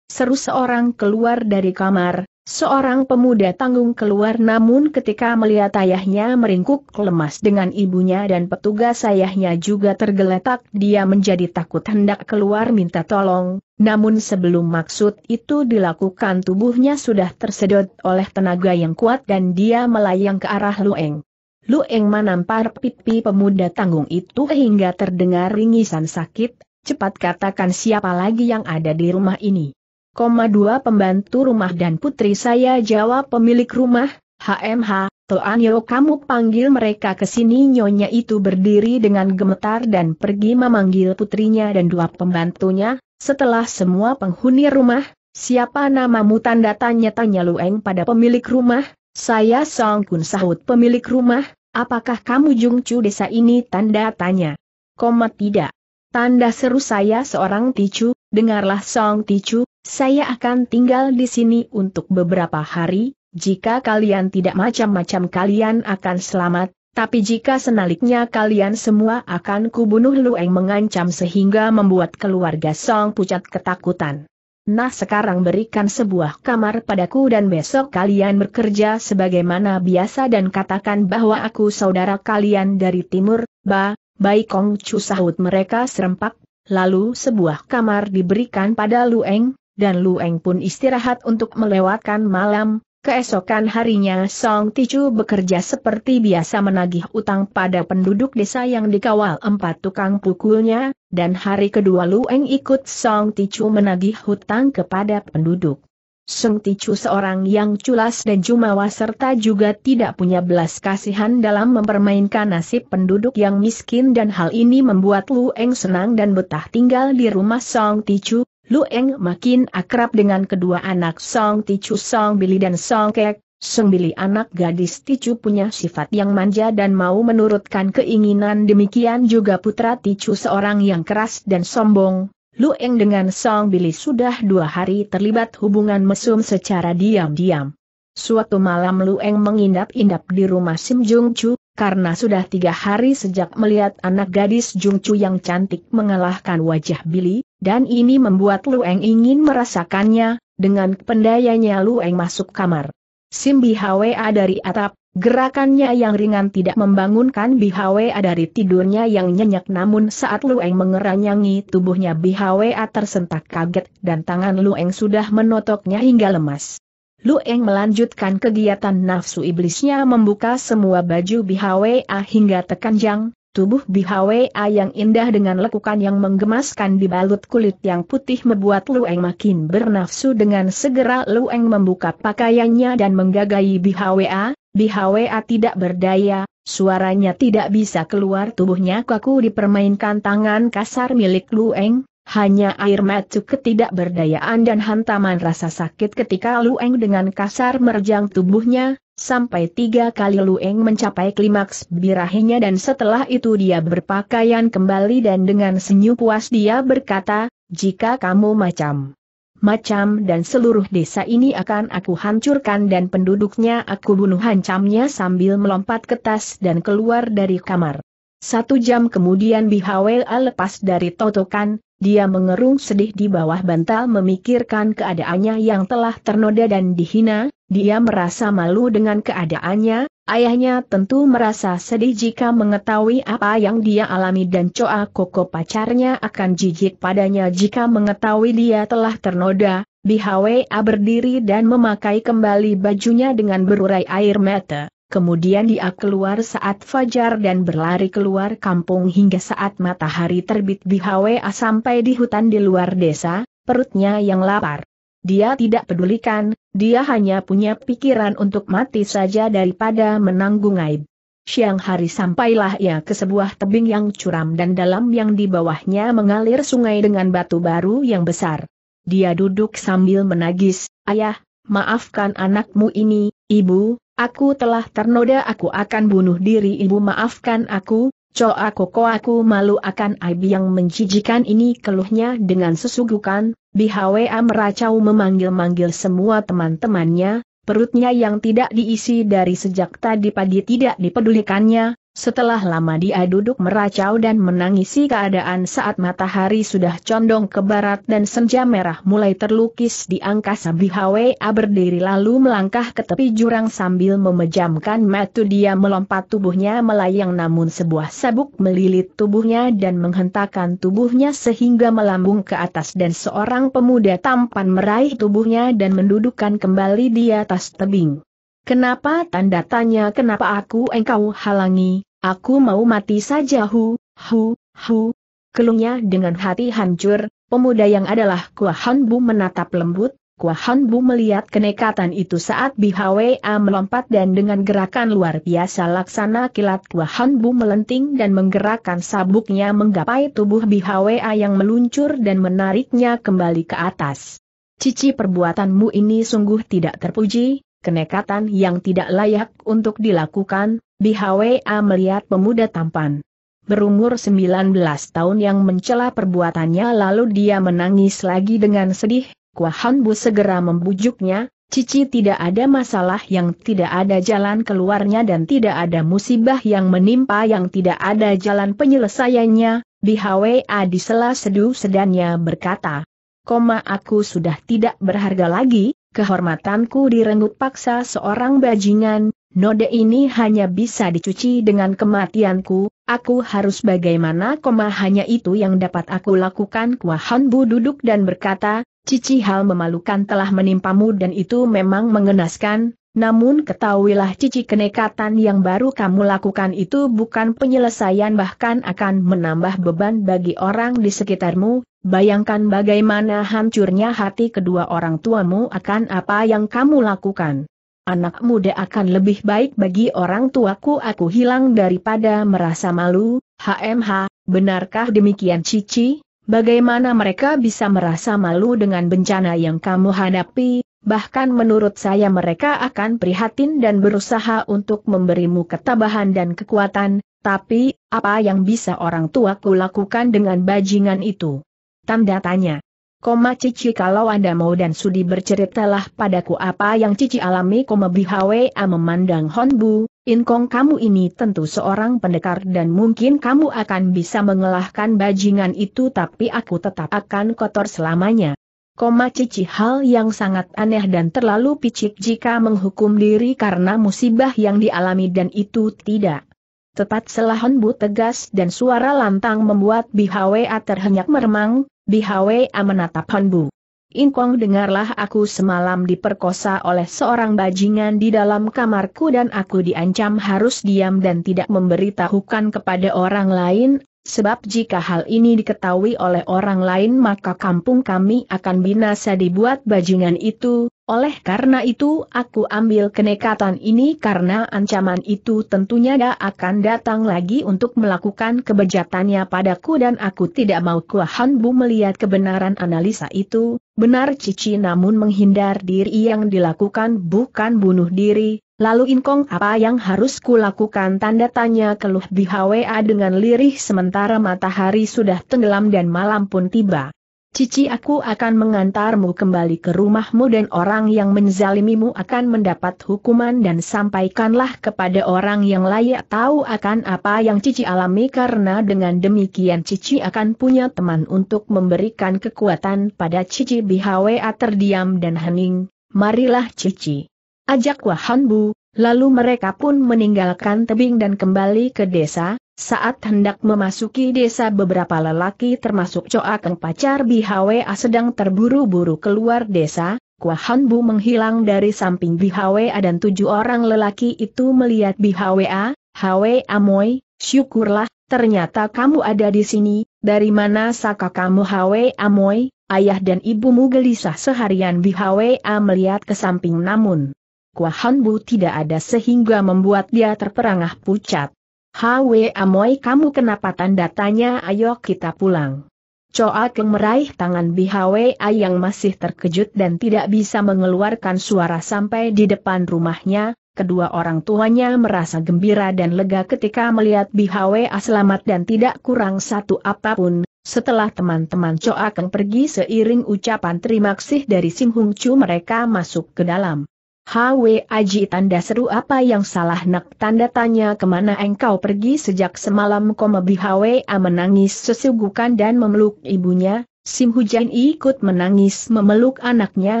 Seru seorang keluar dari kamar, Seorang pemuda tanggung keluar namun ketika melihat ayahnya meringkuk lemas dengan ibunya dan petugas ayahnya juga tergeletak dia menjadi takut hendak keluar minta tolong, namun sebelum maksud itu dilakukan tubuhnya sudah tersedot oleh tenaga yang kuat dan dia melayang ke arah Lueng. Lueng menampar pipi pemuda tanggung itu hingga terdengar ringisan sakit, cepat katakan siapa lagi yang ada di rumah ini koma dua pembantu rumah dan putri saya jawab pemilik rumah, HMH, Toanyo kamu panggil mereka ke sini nyonya itu berdiri dengan gemetar dan pergi memanggil putrinya dan dua pembantunya, setelah semua penghuni rumah, siapa namamu tanda tanya-tanya Lueng pada pemilik rumah, saya Song Kun sahut pemilik rumah, apakah kamu Jungcu desa ini tanda tanya. Koma tidak. Tanda seru saya seorang ticu, Dengarlah Song Ticu, saya akan tinggal di sini untuk beberapa hari, jika kalian tidak macam-macam kalian akan selamat, tapi jika senaliknya kalian semua akan kubunuh Lueng mengancam sehingga membuat keluarga Song Pucat ketakutan. Nah sekarang berikan sebuah kamar padaku dan besok kalian bekerja sebagaimana biasa dan katakan bahwa aku saudara kalian dari timur, ba, Baik Kong Chu sahut mereka serempak, lalu sebuah kamar diberikan pada Lueng, dan Lueng pun istirahat untuk melewatkan malam. Keesokan harinya Song Tichu bekerja seperti biasa menagih utang pada penduduk desa yang dikawal empat tukang pukulnya, dan hari kedua Lueng ikut Song Tichu menagih hutang kepada penduduk. Seng Ticu seorang yang culas dan jumawa serta juga tidak punya belas kasihan dalam mempermainkan nasib penduduk yang miskin dan hal ini membuat Lu Eng senang dan betah tinggal di rumah Song Ticu. Lu Eng makin akrab dengan kedua anak Song Ticu Song Billy dan Song Kek. Seng Billy anak gadis Ticu punya sifat yang manja dan mau menurutkan keinginan demikian juga putra Ticu seorang yang keras dan sombong, Lu Eng dengan Song Billy sudah dua hari terlibat hubungan mesum secara diam-diam. Suatu malam Lu Eng mengindap-indap di rumah Sim Jung Chu, karena sudah tiga hari sejak melihat anak gadis Jung Chu yang cantik mengalahkan wajah Billy, dan ini membuat Lu Eng ingin merasakannya, dengan pendayanya Lu Eng masuk kamar. Sim Bi Hwa dari atap, Gerakannya yang ringan tidak membangunkan Bihawe dari tidurnya yang nyenyak namun saat Lueng mengeranyangi tubuhnya Bihawe tersentak kaget dan tangan Lueng sudah menotoknya hingga lemas. Lueng melanjutkan kegiatan nafsu iblisnya membuka semua baju Bihawe hingga tekanjang, tubuh Bihawe yang indah dengan lekukan yang menggemaskan dibalut kulit yang putih membuat Lueng makin bernafsu dengan segera Lueng membuka pakaiannya dan menggagahi Bihawea, BHWA tidak berdaya, suaranya tidak bisa keluar tubuhnya kaku dipermainkan tangan kasar milik Lueng, hanya air mata ketidakberdayaan dan hantaman rasa sakit ketika Lueng dengan kasar merjang tubuhnya, sampai tiga kali Lueng mencapai klimaks birahinya dan setelah itu dia berpakaian kembali dan dengan senyum puas dia berkata, jika kamu macam macam dan seluruh desa ini akan aku hancurkan dan penduduknya aku bunuh hancamnya sambil melompat ke tas dan keluar dari kamar. Satu jam kemudian Bihawela lepas dari totokan, dia mengerung sedih di bawah bantal memikirkan keadaannya yang telah ternoda dan dihina, dia merasa malu dengan keadaannya, ayahnya tentu merasa sedih jika mengetahui apa yang dia alami dan Coa Koko pacarnya akan jijik padanya jika mengetahui dia telah ternoda, Bihawea berdiri dan memakai kembali bajunya dengan berurai air mata. Kemudian dia keluar saat fajar dan berlari keluar kampung hingga saat matahari terbit Bihawea sampai di hutan di luar desa, perutnya yang lapar dia tidak pedulikan, dia hanya punya pikiran untuk mati saja daripada menanggung aib. Siang hari sampailah ia ke sebuah tebing yang curam dan dalam yang di bawahnya mengalir sungai dengan batu baru yang besar. Dia duduk sambil menagis, ayah, maafkan anakmu ini, ibu, aku telah ternoda aku akan bunuh diri ibu maafkan aku, Co aku ko aku malu akan aib yang menjijikan ini keluhnya dengan sesugukan, BHWA meracau memanggil-manggil semua teman-temannya, perutnya yang tidak diisi dari sejak tadi pagi tidak dipedulikannya, setelah lama dia duduk meracau dan menangisi keadaan saat matahari sudah condong ke barat dan senja merah mulai terlukis di angkasa Bihawea berdiri lalu melangkah ke tepi jurang sambil memejamkan mata dia melompat tubuhnya melayang namun sebuah sabuk melilit tubuhnya dan menghentakkan tubuhnya sehingga melambung ke atas dan seorang pemuda tampan meraih tubuhnya dan mendudukkan kembali di atas tebing. Kenapa tanda tanya kenapa aku engkau halangi, Aku mau mati saja hu, hu, hu. Kelungnya dengan hati hancur, pemuda yang adalah Kuahan Bu menatap lembut, Kuahan Bu melihat kenekatan itu saat Bi BHWA melompat dan dengan gerakan luar biasa laksana kilat Kuahan Bu melenting dan menggerakkan sabuknya menggapai tubuh Bi BHWA yang meluncur dan menariknya kembali ke atas. Cici perbuatanmu ini sungguh tidak terpuji, kenekatan yang tidak layak untuk dilakukan, Bihwa melihat pemuda tampan. Berumur 19 tahun yang mencela perbuatannya lalu dia menangis lagi dengan sedih, Kuahan Bu segera membujuknya, Cici tidak ada masalah yang tidak ada jalan keluarnya dan tidak ada musibah yang menimpa yang tidak ada jalan penyelesaiannya, Bihwa di sela seduh sedannya berkata. Koma aku sudah tidak berharga lagi, kehormatanku direnggut paksa seorang bajingan, Noda ini hanya bisa dicuci dengan kematianku, aku harus bagaimana koma hanya itu yang dapat aku lakukan Kuahan Hanbu duduk dan berkata, Cici hal memalukan telah menimpamu dan itu memang mengenaskan, namun ketahuilah cici kenekatan yang baru kamu lakukan itu bukan penyelesaian bahkan akan menambah beban bagi orang di sekitarmu, bayangkan bagaimana hancurnya hati kedua orang tuamu akan apa yang kamu lakukan anak muda akan lebih baik bagi orang tuaku aku hilang daripada merasa malu, HMH, benarkah demikian Cici? Bagaimana mereka bisa merasa malu dengan bencana yang kamu hadapi, bahkan menurut saya mereka akan prihatin dan berusaha untuk memberimu ketabahan dan kekuatan, tapi, apa yang bisa orang tuaku lakukan dengan bajingan itu? Tanda tanya. Koma Cici kalau Anda mau dan sudi berceritalah padaku apa yang Cici alami Koma BHWA memandang Honbu, Inkong kamu ini tentu seorang pendekar dan mungkin kamu akan bisa mengelahkan bajingan itu tapi aku tetap akan kotor selamanya. Koma Cici hal yang sangat aneh dan terlalu picik jika menghukum diri karena musibah yang dialami dan itu tidak. Tepat selah Honbu tegas dan suara lantang membuat BHWA terhenyak meremang, a menatap Honbu. Kong dengarlah aku semalam diperkosa oleh seorang bajingan di dalam kamarku dan aku diancam harus diam dan tidak memberitahukan kepada orang lain, sebab jika hal ini diketahui oleh orang lain maka kampung kami akan binasa dibuat bajingan itu, oleh karena itu aku ambil kenekatan ini karena ancaman itu tentunya tidak akan datang lagi untuk melakukan kebejatannya padaku dan aku tidak mau Kuahan Bu melihat kebenaran analisa itu, benar Cici namun menghindar diri yang dilakukan bukan bunuh diri, Lalu Inkong apa yang harus kulakukan tanda tanya keluh BHWA dengan lirih sementara matahari sudah tenggelam dan malam pun tiba. Cici aku akan mengantarmu kembali ke rumahmu dan orang yang menzalimimu akan mendapat hukuman dan sampaikanlah kepada orang yang layak tahu akan apa yang Cici alami karena dengan demikian Cici akan punya teman untuk memberikan kekuatan pada Cici Bihwa terdiam dan hening, marilah Cici. Ajak Wahanbu, Lalu mereka pun meninggalkan tebing dan kembali ke desa, saat hendak memasuki desa beberapa lelaki termasuk Coa Keng Pacar Bihwa sedang terburu-buru keluar desa, Kuahan Bu menghilang dari samping Bihwa dan tujuh orang lelaki itu melihat Bihwa, Hwe Amoy, syukurlah, ternyata kamu ada di sini, dari mana saka kamu Hwe Amoy, ayah dan ibumu gelisah seharian Bihwa melihat ke samping namun. Kuahan Bu tidak ada sehingga membuat dia terperangah pucat. Hwe Amoy kamu kenapa tanda tanya ayo kita pulang. Choa Keng meraih tangan Bi Hwe yang masih terkejut dan tidak bisa mengeluarkan suara sampai di depan rumahnya, kedua orang tuanya merasa gembira dan lega ketika melihat Bi Hwe selamat dan tidak kurang satu apapun, setelah teman-teman Choa Keng pergi seiring ucapan terima kasih dari Sim Hung Chu mereka masuk ke dalam. Hwe Aji tanda seru apa yang salah nak tanda tanya kemana engkau pergi sejak semalam Komebi Hwe A menangis sesugukan dan memeluk ibunya, Sim Hujan ikut menangis memeluk anaknya,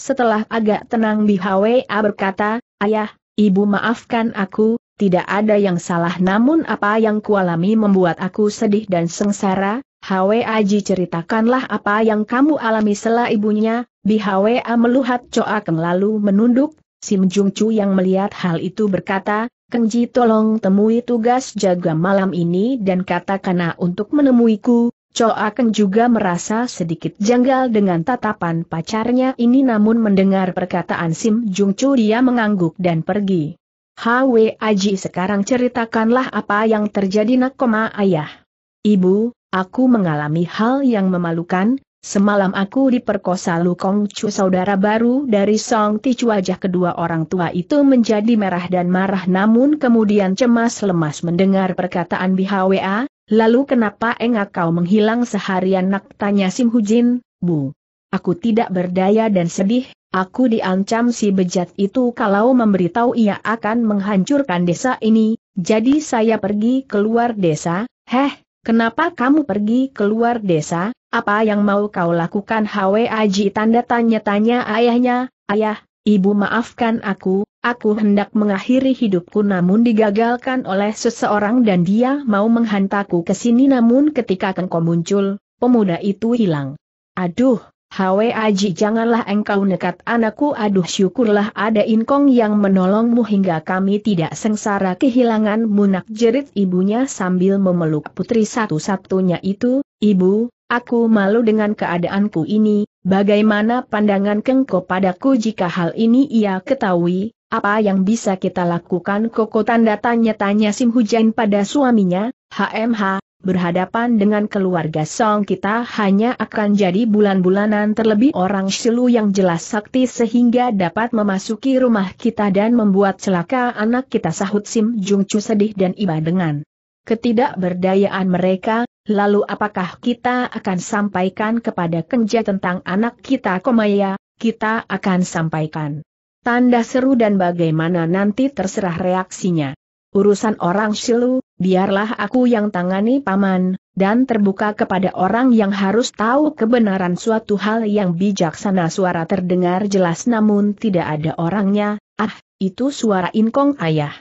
setelah agak tenang Bi Bihwe A berkata, Ayah, ibu maafkan aku, tidak ada yang salah namun apa yang kualami membuat aku sedih dan sengsara, Hwe Aji ceritakanlah apa yang kamu alami selah ibunya, Bihwe A meluhat coakan lalu menunduk Sim Jung Chu yang melihat hal itu berkata, Kenji tolong temui tugas jaga malam ini dan katakanlah untuk menemuiku, Choa Keng juga merasa sedikit janggal dengan tatapan pacarnya ini namun mendengar perkataan Sim Jung Chu dia mengangguk dan pergi. Hwe Aji sekarang ceritakanlah apa yang terjadi nak koma ayah. Ibu, aku mengalami hal yang memalukan, Semalam aku diperkosa Lu Kong Chu saudara baru dari Song Tichu wajah kedua orang tua itu menjadi merah dan marah namun kemudian cemas lemas mendengar perkataan BHWA, lalu kenapa engak kau menghilang seharian nak tanya Sim Hujin, Bu. Aku tidak berdaya dan sedih, aku diancam si bejat itu kalau memberitahu ia akan menghancurkan desa ini, jadi saya pergi keluar desa, heh, Kenapa kamu pergi keluar desa, apa yang mau kau lakukan Aji tanda tanya-tanya ayahnya, ayah, ibu maafkan aku, aku hendak mengakhiri hidupku namun digagalkan oleh seseorang dan dia mau menghantaku ke sini namun ketika Kengko muncul, pemuda itu hilang. Aduh, Hwe Aji janganlah engkau nekat anakku aduh syukurlah ada inkong yang menolongmu hingga kami tidak sengsara kehilangan munak jerit ibunya sambil memeluk putri satu-satunya itu, ibu, aku malu dengan keadaanku ini, bagaimana pandangan kengko padaku jika hal ini ia ketahui, apa yang bisa kita lakukan koko tanda tanya-tanya Sim Hujan pada suaminya, HMH, berhadapan dengan keluarga Song kita hanya akan jadi bulan-bulanan terlebih orang silu yang jelas sakti sehingga dapat memasuki rumah kita dan membuat celaka anak kita sahut Sim Jung Chu sedih dan iba dengan ketidakberdayaan mereka, lalu apakah kita akan sampaikan kepada Kenja tentang anak kita Komaya, kita akan sampaikan. Tanda seru dan bagaimana nanti terserah reaksinya urusan orang silu, biarlah aku yang tangani paman, dan terbuka kepada orang yang harus tahu kebenaran suatu hal yang bijaksana suara terdengar jelas namun tidak ada orangnya, ah, itu suara inkong ayah.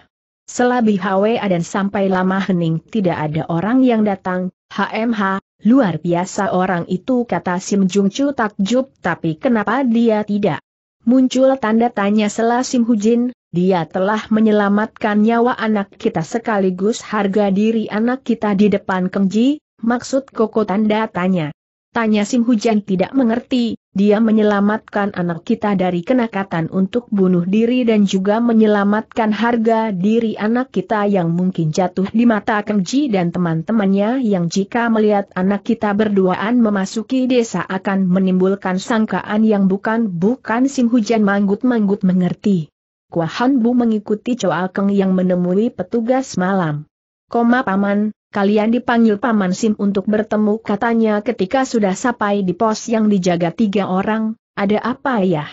Selabi HWA dan sampai lama hening tidak ada orang yang datang, HMH, luar biasa orang itu kata Sim Jung Chu takjub tapi kenapa dia tidak Muncul tanda tanya selasim Sim Hujin, dia telah menyelamatkan nyawa anak kita sekaligus harga diri anak kita di depan Kengji, maksud Koko tanda tanya. Tanya Sim Hujan tidak mengerti, dia menyelamatkan anak kita dari kenakatan untuk bunuh diri dan juga menyelamatkan harga diri anak kita yang mungkin jatuh di mata Kang Ji dan teman-temannya yang jika melihat anak kita berduaan memasuki desa akan menimbulkan sangkaan yang bukan-bukan Sim Hujan manggut-manggut mengerti. Kuahan Bu mengikuti Choa Keng yang menemui petugas malam. Koma paman, kalian dipanggil Paman Sim untuk bertemu katanya ketika sudah sampai di pos yang dijaga tiga orang, ada apa ya?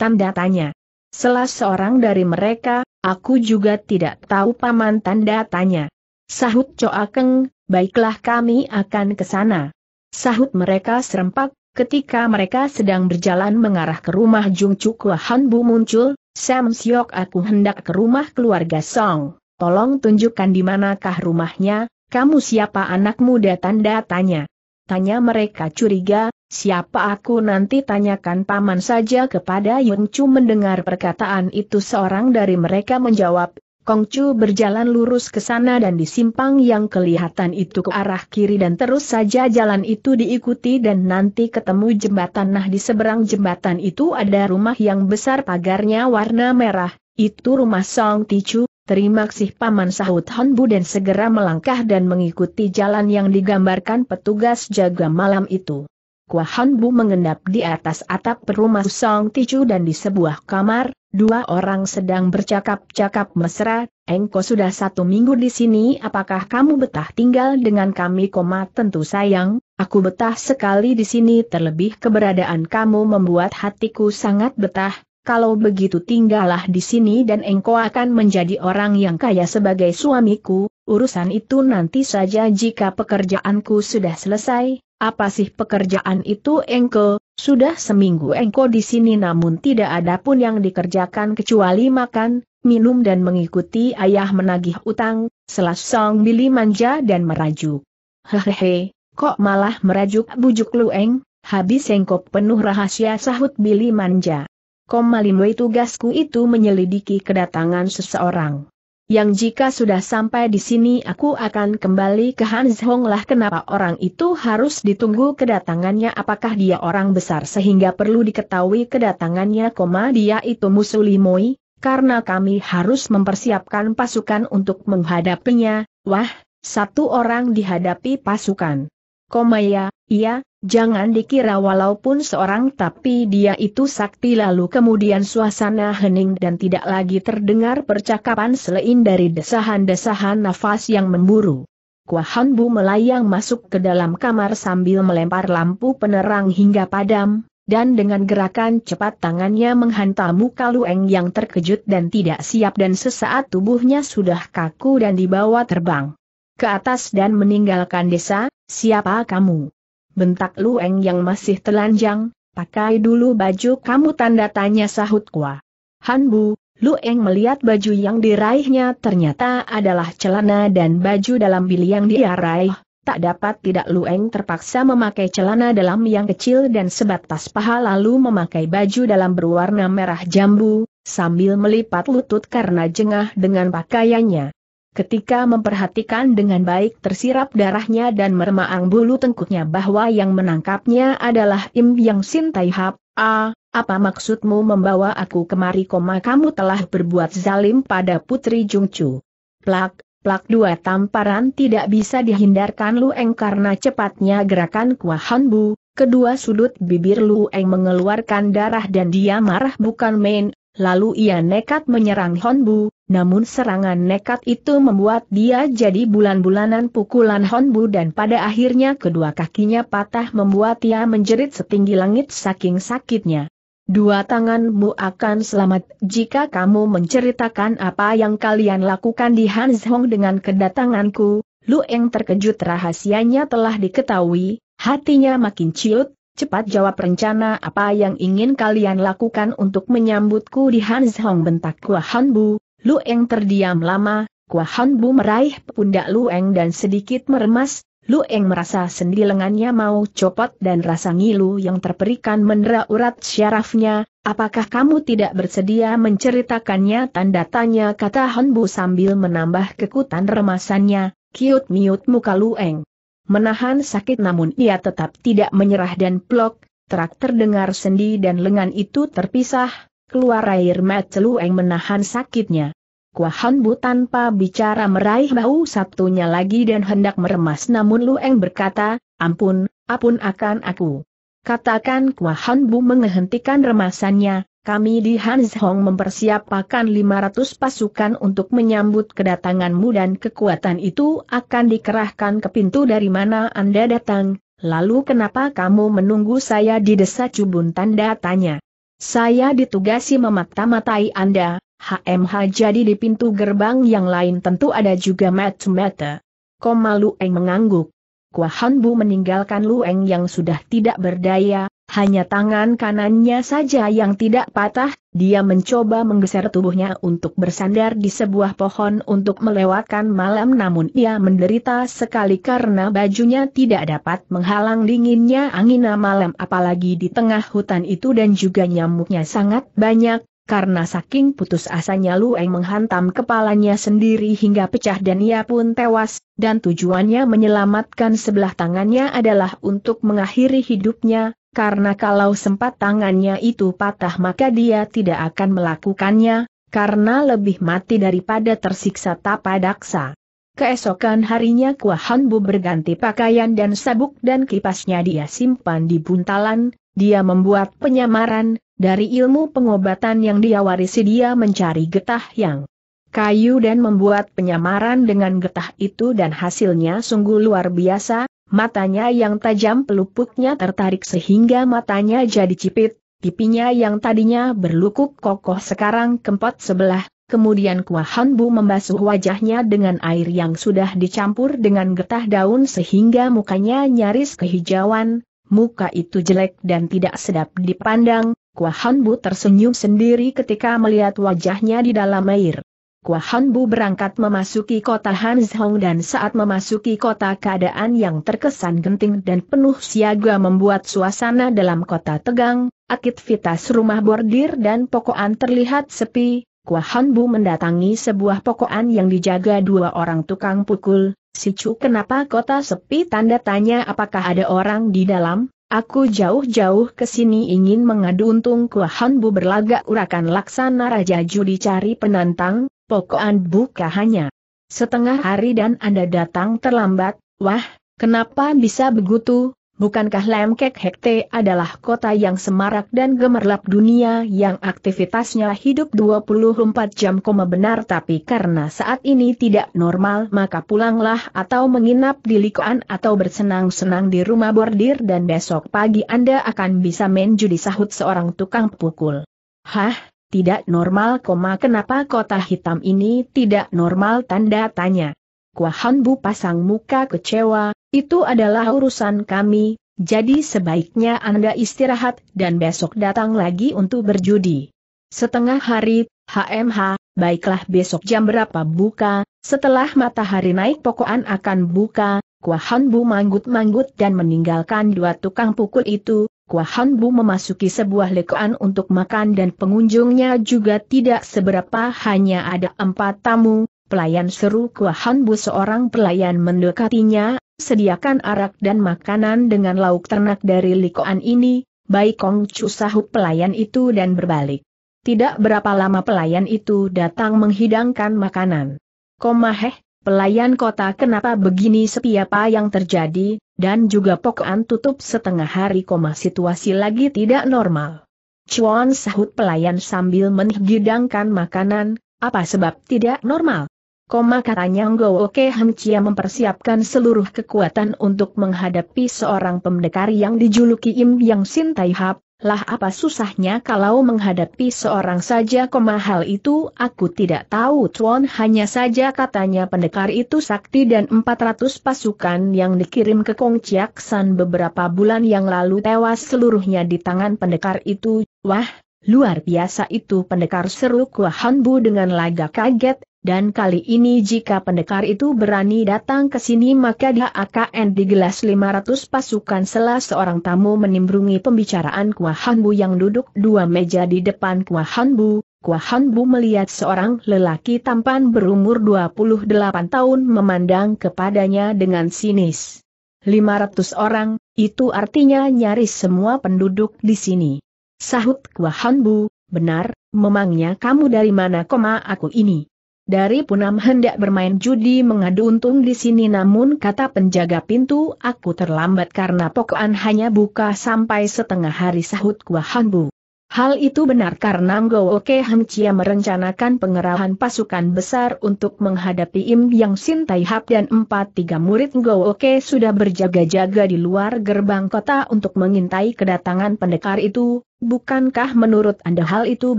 Tanda tanya. Selas seorang dari mereka, aku juga tidak tahu Paman tanda tanya. Sahut Coakeng. baiklah kami akan ke sana. Sahut mereka serempak, ketika mereka sedang berjalan mengarah ke rumah Jung Chuk Han Bu muncul, Sam Siok aku hendak ke rumah keluarga Song. Tolong tunjukkan di manakah rumahnya, kamu siapa anak muda tanda tanya. Tanya mereka curiga, siapa aku nanti tanyakan paman saja kepada Yun Chu mendengar perkataan itu seorang dari mereka menjawab, Kong Chu berjalan lurus ke sana dan di simpang yang kelihatan itu ke arah kiri dan terus saja jalan itu diikuti dan nanti ketemu jembatan nah di seberang jembatan itu ada rumah yang besar pagarnya warna merah, itu rumah Song Ti Chu. Terima kasih Paman sahut Honbu dan segera melangkah dan mengikuti jalan yang digambarkan petugas jaga malam itu. Kua Honbu mengendap di atas atap rumah Song Ticu dan di sebuah kamar, dua orang sedang bercakap-cakap mesra, Engko sudah satu minggu di sini apakah kamu betah tinggal dengan kami? Koma tentu sayang, aku betah sekali di sini terlebih keberadaan kamu membuat hatiku sangat betah, kalau begitu tinggallah di sini dan engkau akan menjadi orang yang kaya sebagai suamiku, urusan itu nanti saja jika pekerjaanku sudah selesai, apa sih pekerjaan itu engkau, sudah seminggu engkau di sini namun tidak ada pun yang dikerjakan kecuali makan, minum dan mengikuti ayah menagih utang, song Bili manja dan merajuk. Hehehe, kok malah merajuk bujuk lu Eng? habis engkau penuh rahasia sahut Billy manja. Komalimwe tugasku itu menyelidiki kedatangan seseorang. Yang jika sudah sampai di sini aku akan kembali ke Hans lah kenapa orang itu harus ditunggu kedatangannya apakah dia orang besar sehingga perlu diketahui kedatangannya koma dia itu musuh Limoi, karena kami harus mempersiapkan pasukan untuk menghadapinya, wah, satu orang dihadapi pasukan. Koma ya, iya, Jangan dikira walaupun seorang tapi dia itu sakti lalu kemudian suasana hening dan tidak lagi terdengar percakapan selain dari desahan-desahan nafas yang memburu. Kuahan Bu melayang masuk ke dalam kamar sambil melempar lampu penerang hingga padam, dan dengan gerakan cepat tangannya menghantam muka Lueng yang terkejut dan tidak siap dan sesaat tubuhnya sudah kaku dan dibawa terbang ke atas dan meninggalkan desa, siapa kamu? bentak Lueng yang masih telanjang, pakai dulu baju kamu tanda tanya sahut Kua. Hanbu, Lueng melihat baju yang diraihnya ternyata adalah celana dan baju dalam bil yang dia raih. Tak dapat tidak Lueng terpaksa memakai celana dalam yang kecil dan sebatas paha lalu memakai baju dalam berwarna merah jambu, sambil melipat lutut karena jengah dengan pakaiannya. Ketika memperhatikan dengan baik tersirap darahnya dan meremaang bulu tengkuknya bahwa yang menangkapnya adalah Im Yang Sin Tai Hap, ah, apa maksudmu membawa aku kemari koma kamu telah berbuat zalim pada Putri Jungcu. Plak, plak dua tamparan tidak bisa dihindarkan Lueng karena cepatnya gerakan kuah Bu, kedua sudut bibir Lu Lueng mengeluarkan darah dan dia marah bukan main, Lalu ia nekat menyerang Honbu, namun serangan nekat itu membuat dia jadi bulan-bulanan pukulan Honbu dan pada akhirnya kedua kakinya patah membuat ia menjerit setinggi langit saking sakitnya. Dua tanganmu akan selamat jika kamu menceritakan apa yang kalian lakukan di Hanzhong dengan kedatanganku. Lu Eng terkejut rahasianya telah diketahui, hatinya makin ciut, Cepat jawab rencana apa yang ingin kalian lakukan untuk menyambutku di Hanzhong bentak Kua Hanbu. Lu Eng terdiam lama, Kua Hanbu meraih pundak Lu Eng dan sedikit meremas, Lu Eng merasa sendi lengannya mau copot dan rasa ngilu yang terperikan mendera urat syarafnya, apakah kamu tidak bersedia menceritakannya tanda tanya kata Hanbu sambil menambah kekutan remasannya, kiut miut muka Lu Eng menahan sakit namun ia tetap tidak menyerah dan plok, terak terdengar sendi dan lengan itu terpisah, keluar air mata yang menahan sakitnya. Kuahan Bu tanpa bicara meraih bau satunya lagi dan hendak meremas namun Lueng berkata, ampun, ampun akan aku. Katakan Kuahan Bu menghentikan remasannya, kami di Hans mempersiapkan 500 pasukan untuk menyambut kedatanganmu dan kekuatan itu akan dikerahkan ke pintu dari mana Anda datang, lalu kenapa kamu menunggu saya di desa Cubun tanda tanya. Saya ditugasi memata-matai Anda, HMH jadi di pintu gerbang yang lain tentu ada juga mata-mata. Koma Lueng mengangguk. Kuahan Bu meninggalkan Lueng yang sudah tidak berdaya, hanya tangan kanannya saja yang tidak patah, dia mencoba menggeser tubuhnya untuk bersandar di sebuah pohon untuk melewatkan malam namun ia menderita sekali karena bajunya tidak dapat menghalang dinginnya angin malam apalagi di tengah hutan itu dan juga nyamuknya sangat banyak, karena saking putus asanya Lueng menghantam kepalanya sendiri hingga pecah dan ia pun tewas, dan tujuannya menyelamatkan sebelah tangannya adalah untuk mengakhiri hidupnya, karena kalau sempat tangannya itu patah maka dia tidak akan melakukannya, karena lebih mati daripada tersiksa tapadaksa. Keesokan harinya Kuahanbu berganti pakaian dan sabuk dan kipasnya dia simpan di buntalan, dia membuat penyamaran, dari ilmu pengobatan yang dia warisi dia mencari getah yang kayu dan membuat penyamaran dengan getah itu dan hasilnya sungguh luar biasa, Matanya yang tajam pelupuknya tertarik sehingga matanya jadi cipit, pipinya yang tadinya berlukuk kokoh sekarang kempot sebelah, kemudian Kuahan Bu membasuh wajahnya dengan air yang sudah dicampur dengan getah daun sehingga mukanya nyaris kehijauan, muka itu jelek dan tidak sedap dipandang, Kuahan Bu tersenyum sendiri ketika melihat wajahnya di dalam air. Kuahanbu berangkat memasuki kota Hanzhong dan saat memasuki kota keadaan yang terkesan genting dan penuh siaga membuat suasana dalam kota tegang, vitas rumah bordir dan pokokan terlihat sepi, Kuahanbu mendatangi sebuah pokokan yang dijaga dua orang tukang pukul, si Chu kenapa kota sepi tanda tanya apakah ada orang di dalam, Aku jauh-jauh ke sini ingin mengadu untung Kuahanbu berlagak urakan laksana Raja Judi cari penantang, Pokokan buka hanya setengah hari dan Anda datang terlambat, wah, kenapa bisa begitu? Bukankah Lemkek Hekte adalah kota yang semarak dan gemerlap dunia yang aktivitasnya hidup 24 jam koma benar tapi karena saat ini tidak normal maka pulanglah atau menginap di likoan atau bersenang-senang di rumah bordir dan besok pagi Anda akan bisa main judi sahut seorang tukang pukul. Hah, tidak normal, koma kenapa kota hitam ini tidak normal tanda tanya. Kuahan Bu pasang muka kecewa, itu adalah urusan kami, jadi sebaiknya Anda istirahat dan besok datang lagi untuk berjudi. Setengah hari, HMH, baiklah besok jam berapa buka, setelah matahari naik pokokan akan buka, Kuahan Bu manggut-manggut dan meninggalkan dua tukang pukul itu, Kuahan Bu memasuki sebuah lekoan untuk makan dan pengunjungnya juga tidak seberapa hanya ada empat tamu, pelayan seru Kuahan Bu seorang pelayan mendekatinya, sediakan arak dan makanan dengan lauk ternak dari lekoan ini, baik Kong Chu sahut pelayan itu dan berbalik. Tidak berapa lama pelayan itu datang menghidangkan makanan. Komaheh, Pelayan kota kenapa begini sepi apa yang terjadi, dan juga pokokan tutup setengah hari koma situasi lagi tidak normal. Chuan sahut pelayan sambil menghidangkan makanan, apa sebab tidak normal? Koma katanya Ngo Oke Chia mempersiapkan seluruh kekuatan untuk menghadapi seorang pendekar yang dijuluki Im Yang sintai Hap, lah apa susahnya kalau menghadapi seorang saja koma itu aku tidak tahu Tuan hanya saja katanya pendekar itu sakti dan 400 pasukan yang dikirim ke Kongciak San beberapa bulan yang lalu tewas seluruhnya di tangan pendekar itu. Wah, luar biasa itu pendekar seru hanbu dengan laga kaget, dan kali ini jika pendekar itu berani datang ke sini maka dia akan digelas 500 pasukan setelah seorang tamu menimbrungi pembicaraan Kuahanbu yang duduk dua meja di depan Kuahanbu. Kuahanbu melihat seorang lelaki tampan berumur 28 tahun memandang kepadanya dengan sinis. 500 orang, itu artinya nyaris semua penduduk di sini. Sahut Kuahanbu, benar, memangnya kamu dari mana koma aku ini? Dari punam hendak bermain judi mengadu untung di sini namun kata penjaga pintu aku terlambat karena pokokan hanya buka sampai setengah hari sahut hanbu. Hal itu benar karena Ngoo Keham Chia merencanakan pengerahan pasukan besar untuk menghadapi Im Yang Sin Tai Hap dan empat tiga murid Ngoo Ke sudah berjaga-jaga di luar gerbang kota untuk mengintai kedatangan pendekar itu, bukankah menurut Anda hal itu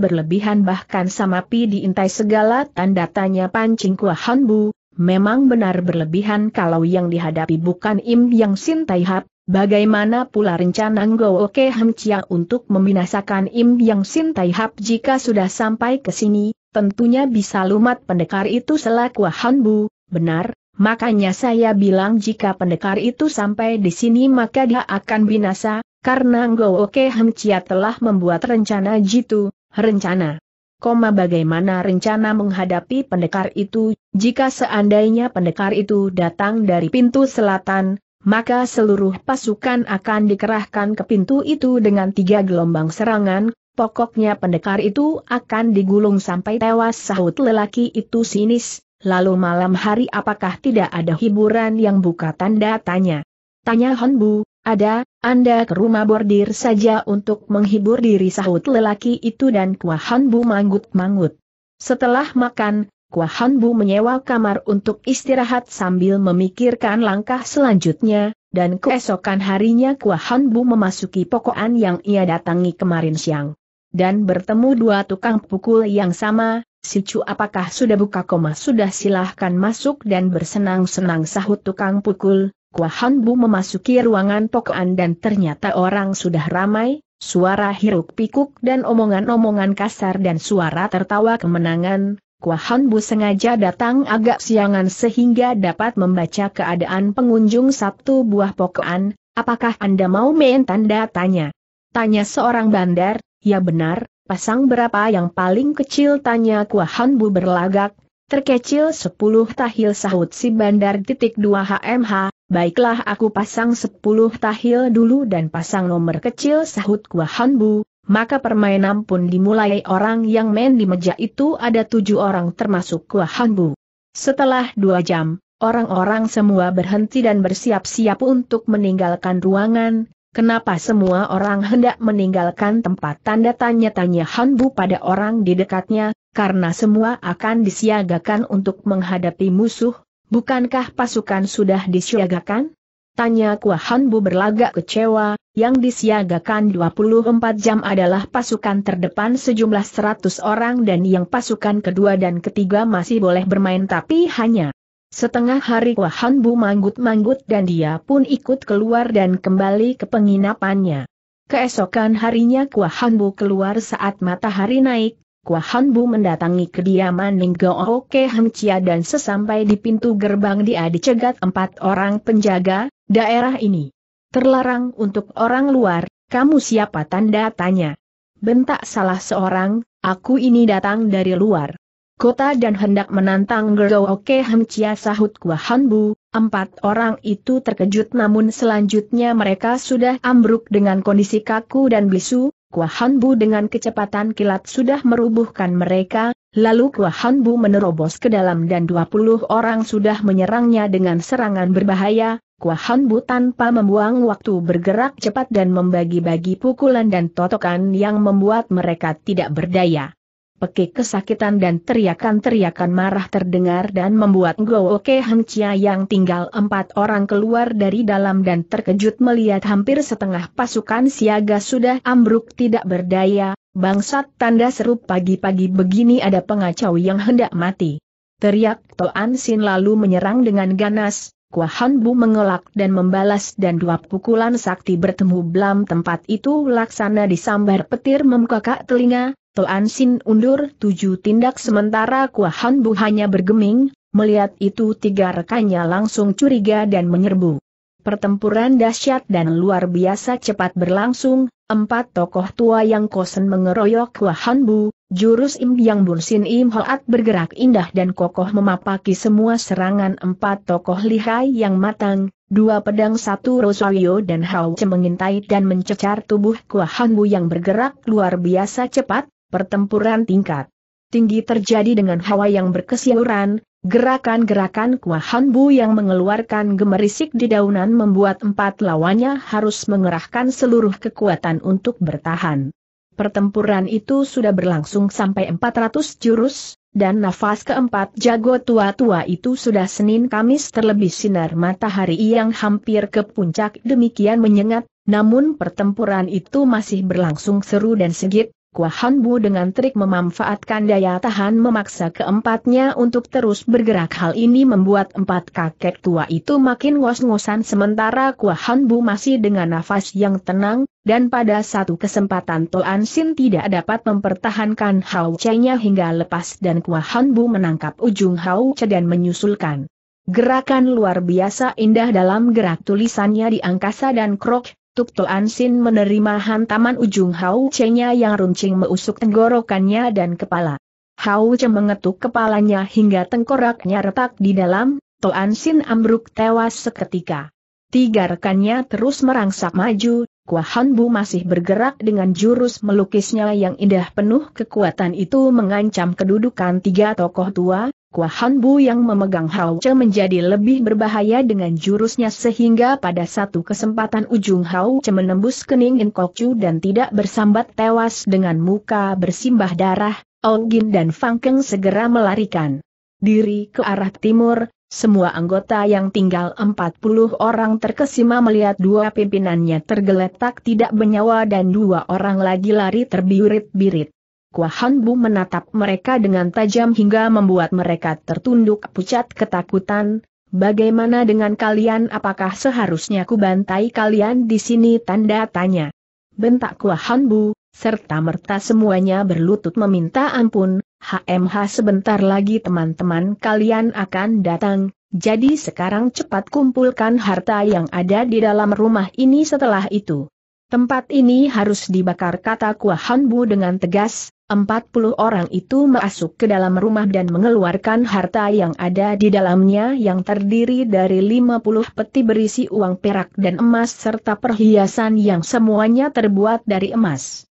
berlebihan bahkan sama pi diintai segala tanda tanya pancing kuah bu, memang benar berlebihan kalau yang dihadapi bukan Im Yang Sin Tai Hap, Bagaimana pula rencana Ngo Oke Hem Chia untuk membinasakan Im Yang Sin Tai Hap jika sudah sampai ke sini, tentunya bisa lumat pendekar itu selaku Han Bu, benar, makanya saya bilang jika pendekar itu sampai di sini maka dia akan binasa, karena Ngo Oke Hem Chia telah membuat rencana jitu, rencana. Koma bagaimana rencana menghadapi pendekar itu, jika seandainya pendekar itu datang dari pintu selatan, maka seluruh pasukan akan dikerahkan ke pintu itu dengan tiga gelombang serangan, pokoknya pendekar itu akan digulung sampai tewas sahut lelaki itu sinis, lalu malam hari apakah tidak ada hiburan yang buka tanda tanya. Tanya Honbu, ada, Anda ke rumah bordir saja untuk menghibur diri sahut lelaki itu dan kuah Honbu manggut-manggut. Setelah makan, Kuahan Bu menyewa kamar untuk istirahat sambil memikirkan langkah selanjutnya, dan keesokan harinya Kuahan Bu memasuki pokokan yang ia datangi kemarin siang. Dan bertemu dua tukang pukul yang sama, si Cu apakah sudah buka koma sudah silahkan masuk dan bersenang-senang sahut tukang pukul, Kuahan Bu memasuki ruangan pokokan dan ternyata orang sudah ramai, suara hiruk pikuk dan omongan-omongan kasar dan suara tertawa kemenangan, Kuahan Bu sengaja datang agak siangan sehingga dapat membaca keadaan pengunjung sabtu buah pokokan, apakah Anda mau main tanda tanya? Tanya seorang bandar, ya benar, pasang berapa yang paling kecil tanya Kuahan Bu berlagak, terkecil 10 tahil sahut si bandar titik 2 HMH, baiklah aku pasang 10 tahil dulu dan pasang nomor kecil sahut Kuahan Bu, maka permainan pun dimulai orang yang main di meja itu ada tujuh orang termasuk Kua Hanbu. Setelah dua jam, orang-orang semua berhenti dan bersiap-siap untuk meninggalkan ruangan, kenapa semua orang hendak meninggalkan tempat tanda tanya-tanya Hanbu pada orang di dekatnya, karena semua akan disiagakan untuk menghadapi musuh, bukankah pasukan sudah disiagakan? Tanya Kua Hanbu berlagak kecewa, yang disiagakan 24 jam adalah pasukan terdepan sejumlah 100 orang dan yang pasukan kedua dan ketiga masih boleh bermain tapi hanya setengah hari Wahan Bu manggut-manggut dan dia pun ikut keluar dan kembali ke penginapannya. Keesokan harinya Kuahan Bu keluar saat matahari naik, Kuahan Bu mendatangi kediaman Ninggoo Oke oh Chia dan sesampai di pintu gerbang dia dicegat empat orang penjaga, daerah ini Terlarang untuk orang luar, kamu siapa tanda tanya. Bentak salah seorang, aku ini datang dari luar. Kota dan hendak menantang Gergo Oke Hemcia sahut Gua Hanbu, empat orang itu terkejut namun selanjutnya mereka sudah ambruk dengan kondisi kaku dan bisu, Gua Hanbu dengan kecepatan kilat sudah merubuhkan mereka, lalu Gua Hanbu menerobos ke dalam dan 20 orang sudah menyerangnya dengan serangan berbahaya, Kuahan Bu tanpa membuang waktu bergerak cepat dan membagi-bagi pukulan dan totokan yang membuat mereka tidak berdaya. Pekik kesakitan dan teriakan-teriakan marah terdengar dan membuat Go Oke Heng Chia yang tinggal empat orang keluar dari dalam dan terkejut melihat hampir setengah pasukan siaga sudah ambruk tidak berdaya, bangsat tanda seru pagi-pagi begini ada pengacau yang hendak mati. Teriak Toan Sin lalu menyerang dengan ganas, Kuahan Bu mengelak dan membalas dan dua pukulan sakti bertemu belam tempat itu laksana disambar petir memkakak telinga, Toan Sin undur tujuh tindak sementara Kuahan Bu hanya bergeming, melihat itu tiga rekannya langsung curiga dan menyerbu. Pertempuran dahsyat dan luar biasa cepat berlangsung, empat tokoh tua yang kosen mengeroyok Kuahan Bu, Jurus Im Yang Bun Sin Im Hoat bergerak indah dan kokoh memapaki semua serangan empat tokoh lihai yang matang, dua pedang satu Rosario dan Hao mengintai dan mencecar tubuh Kua Han yang bergerak luar biasa cepat, pertempuran tingkat tinggi terjadi dengan hawa yang berkesiuran, gerakan-gerakan Kua Han yang mengeluarkan gemerisik di daunan membuat empat lawannya harus mengerahkan seluruh kekuatan untuk bertahan. Pertempuran itu sudah berlangsung sampai 400 jurus, dan nafas keempat jago tua-tua itu sudah Senin Kamis terlebih sinar matahari yang hampir ke puncak demikian menyengat, namun pertempuran itu masih berlangsung seru dan segit, Kuahan Bu dengan trik memanfaatkan daya tahan memaksa keempatnya untuk terus bergerak hal ini membuat empat kakek tua itu makin ngos-ngosan sementara Kuahan Bu masih dengan nafas yang tenang, dan pada satu kesempatan Toan Sin tidak dapat mempertahankan Hao Che-nya hingga lepas dan Kuahan Bu menangkap ujung Hao Che dan menyusulkan. Gerakan luar biasa indah dalam gerak tulisannya di angkasa dan krok, Tuk Tuan Sin menerima hantaman ujung Hau cheng yang runcing meusuk tenggorokannya dan kepala. Hau Cheng mengetuk kepalanya hingga tengkoraknya retak di dalam, Tuan Sin ambruk tewas seketika. Tiga rekannya terus merangsak maju, Kua Han Bu masih bergerak dengan jurus melukisnya yang indah penuh kekuatan itu mengancam kedudukan tiga tokoh tua, Kuahan Bu yang memegang Hao Che menjadi lebih berbahaya dengan jurusnya sehingga pada satu kesempatan ujung Hao Che menembus kening In Kok Chu dan tidak bersambat tewas dengan muka bersimbah darah, Ogin dan Fang Keng segera melarikan diri ke arah timur, semua anggota yang tinggal 40 orang terkesima melihat dua pimpinannya tergeletak tidak bernyawa dan dua orang lagi lari terbirit birit Kuahan Bu menatap mereka dengan tajam hingga membuat mereka tertunduk pucat ketakutan. Bagaimana dengan kalian apakah seharusnya ku bantai kalian di sini tanda tanya. Bentak Kuahan Bu, serta merta semuanya berlutut meminta ampun, HMH sebentar lagi teman-teman kalian akan datang, jadi sekarang cepat kumpulkan harta yang ada di dalam rumah ini setelah itu. Tempat ini harus dibakar kata Kuahan Bu dengan tegas, Empat puluh orang itu masuk ke dalam rumah dan mengeluarkan harta yang ada di dalamnya yang terdiri dari lima puluh peti berisi uang perak dan emas serta perhiasan yang semuanya terbuat dari emas.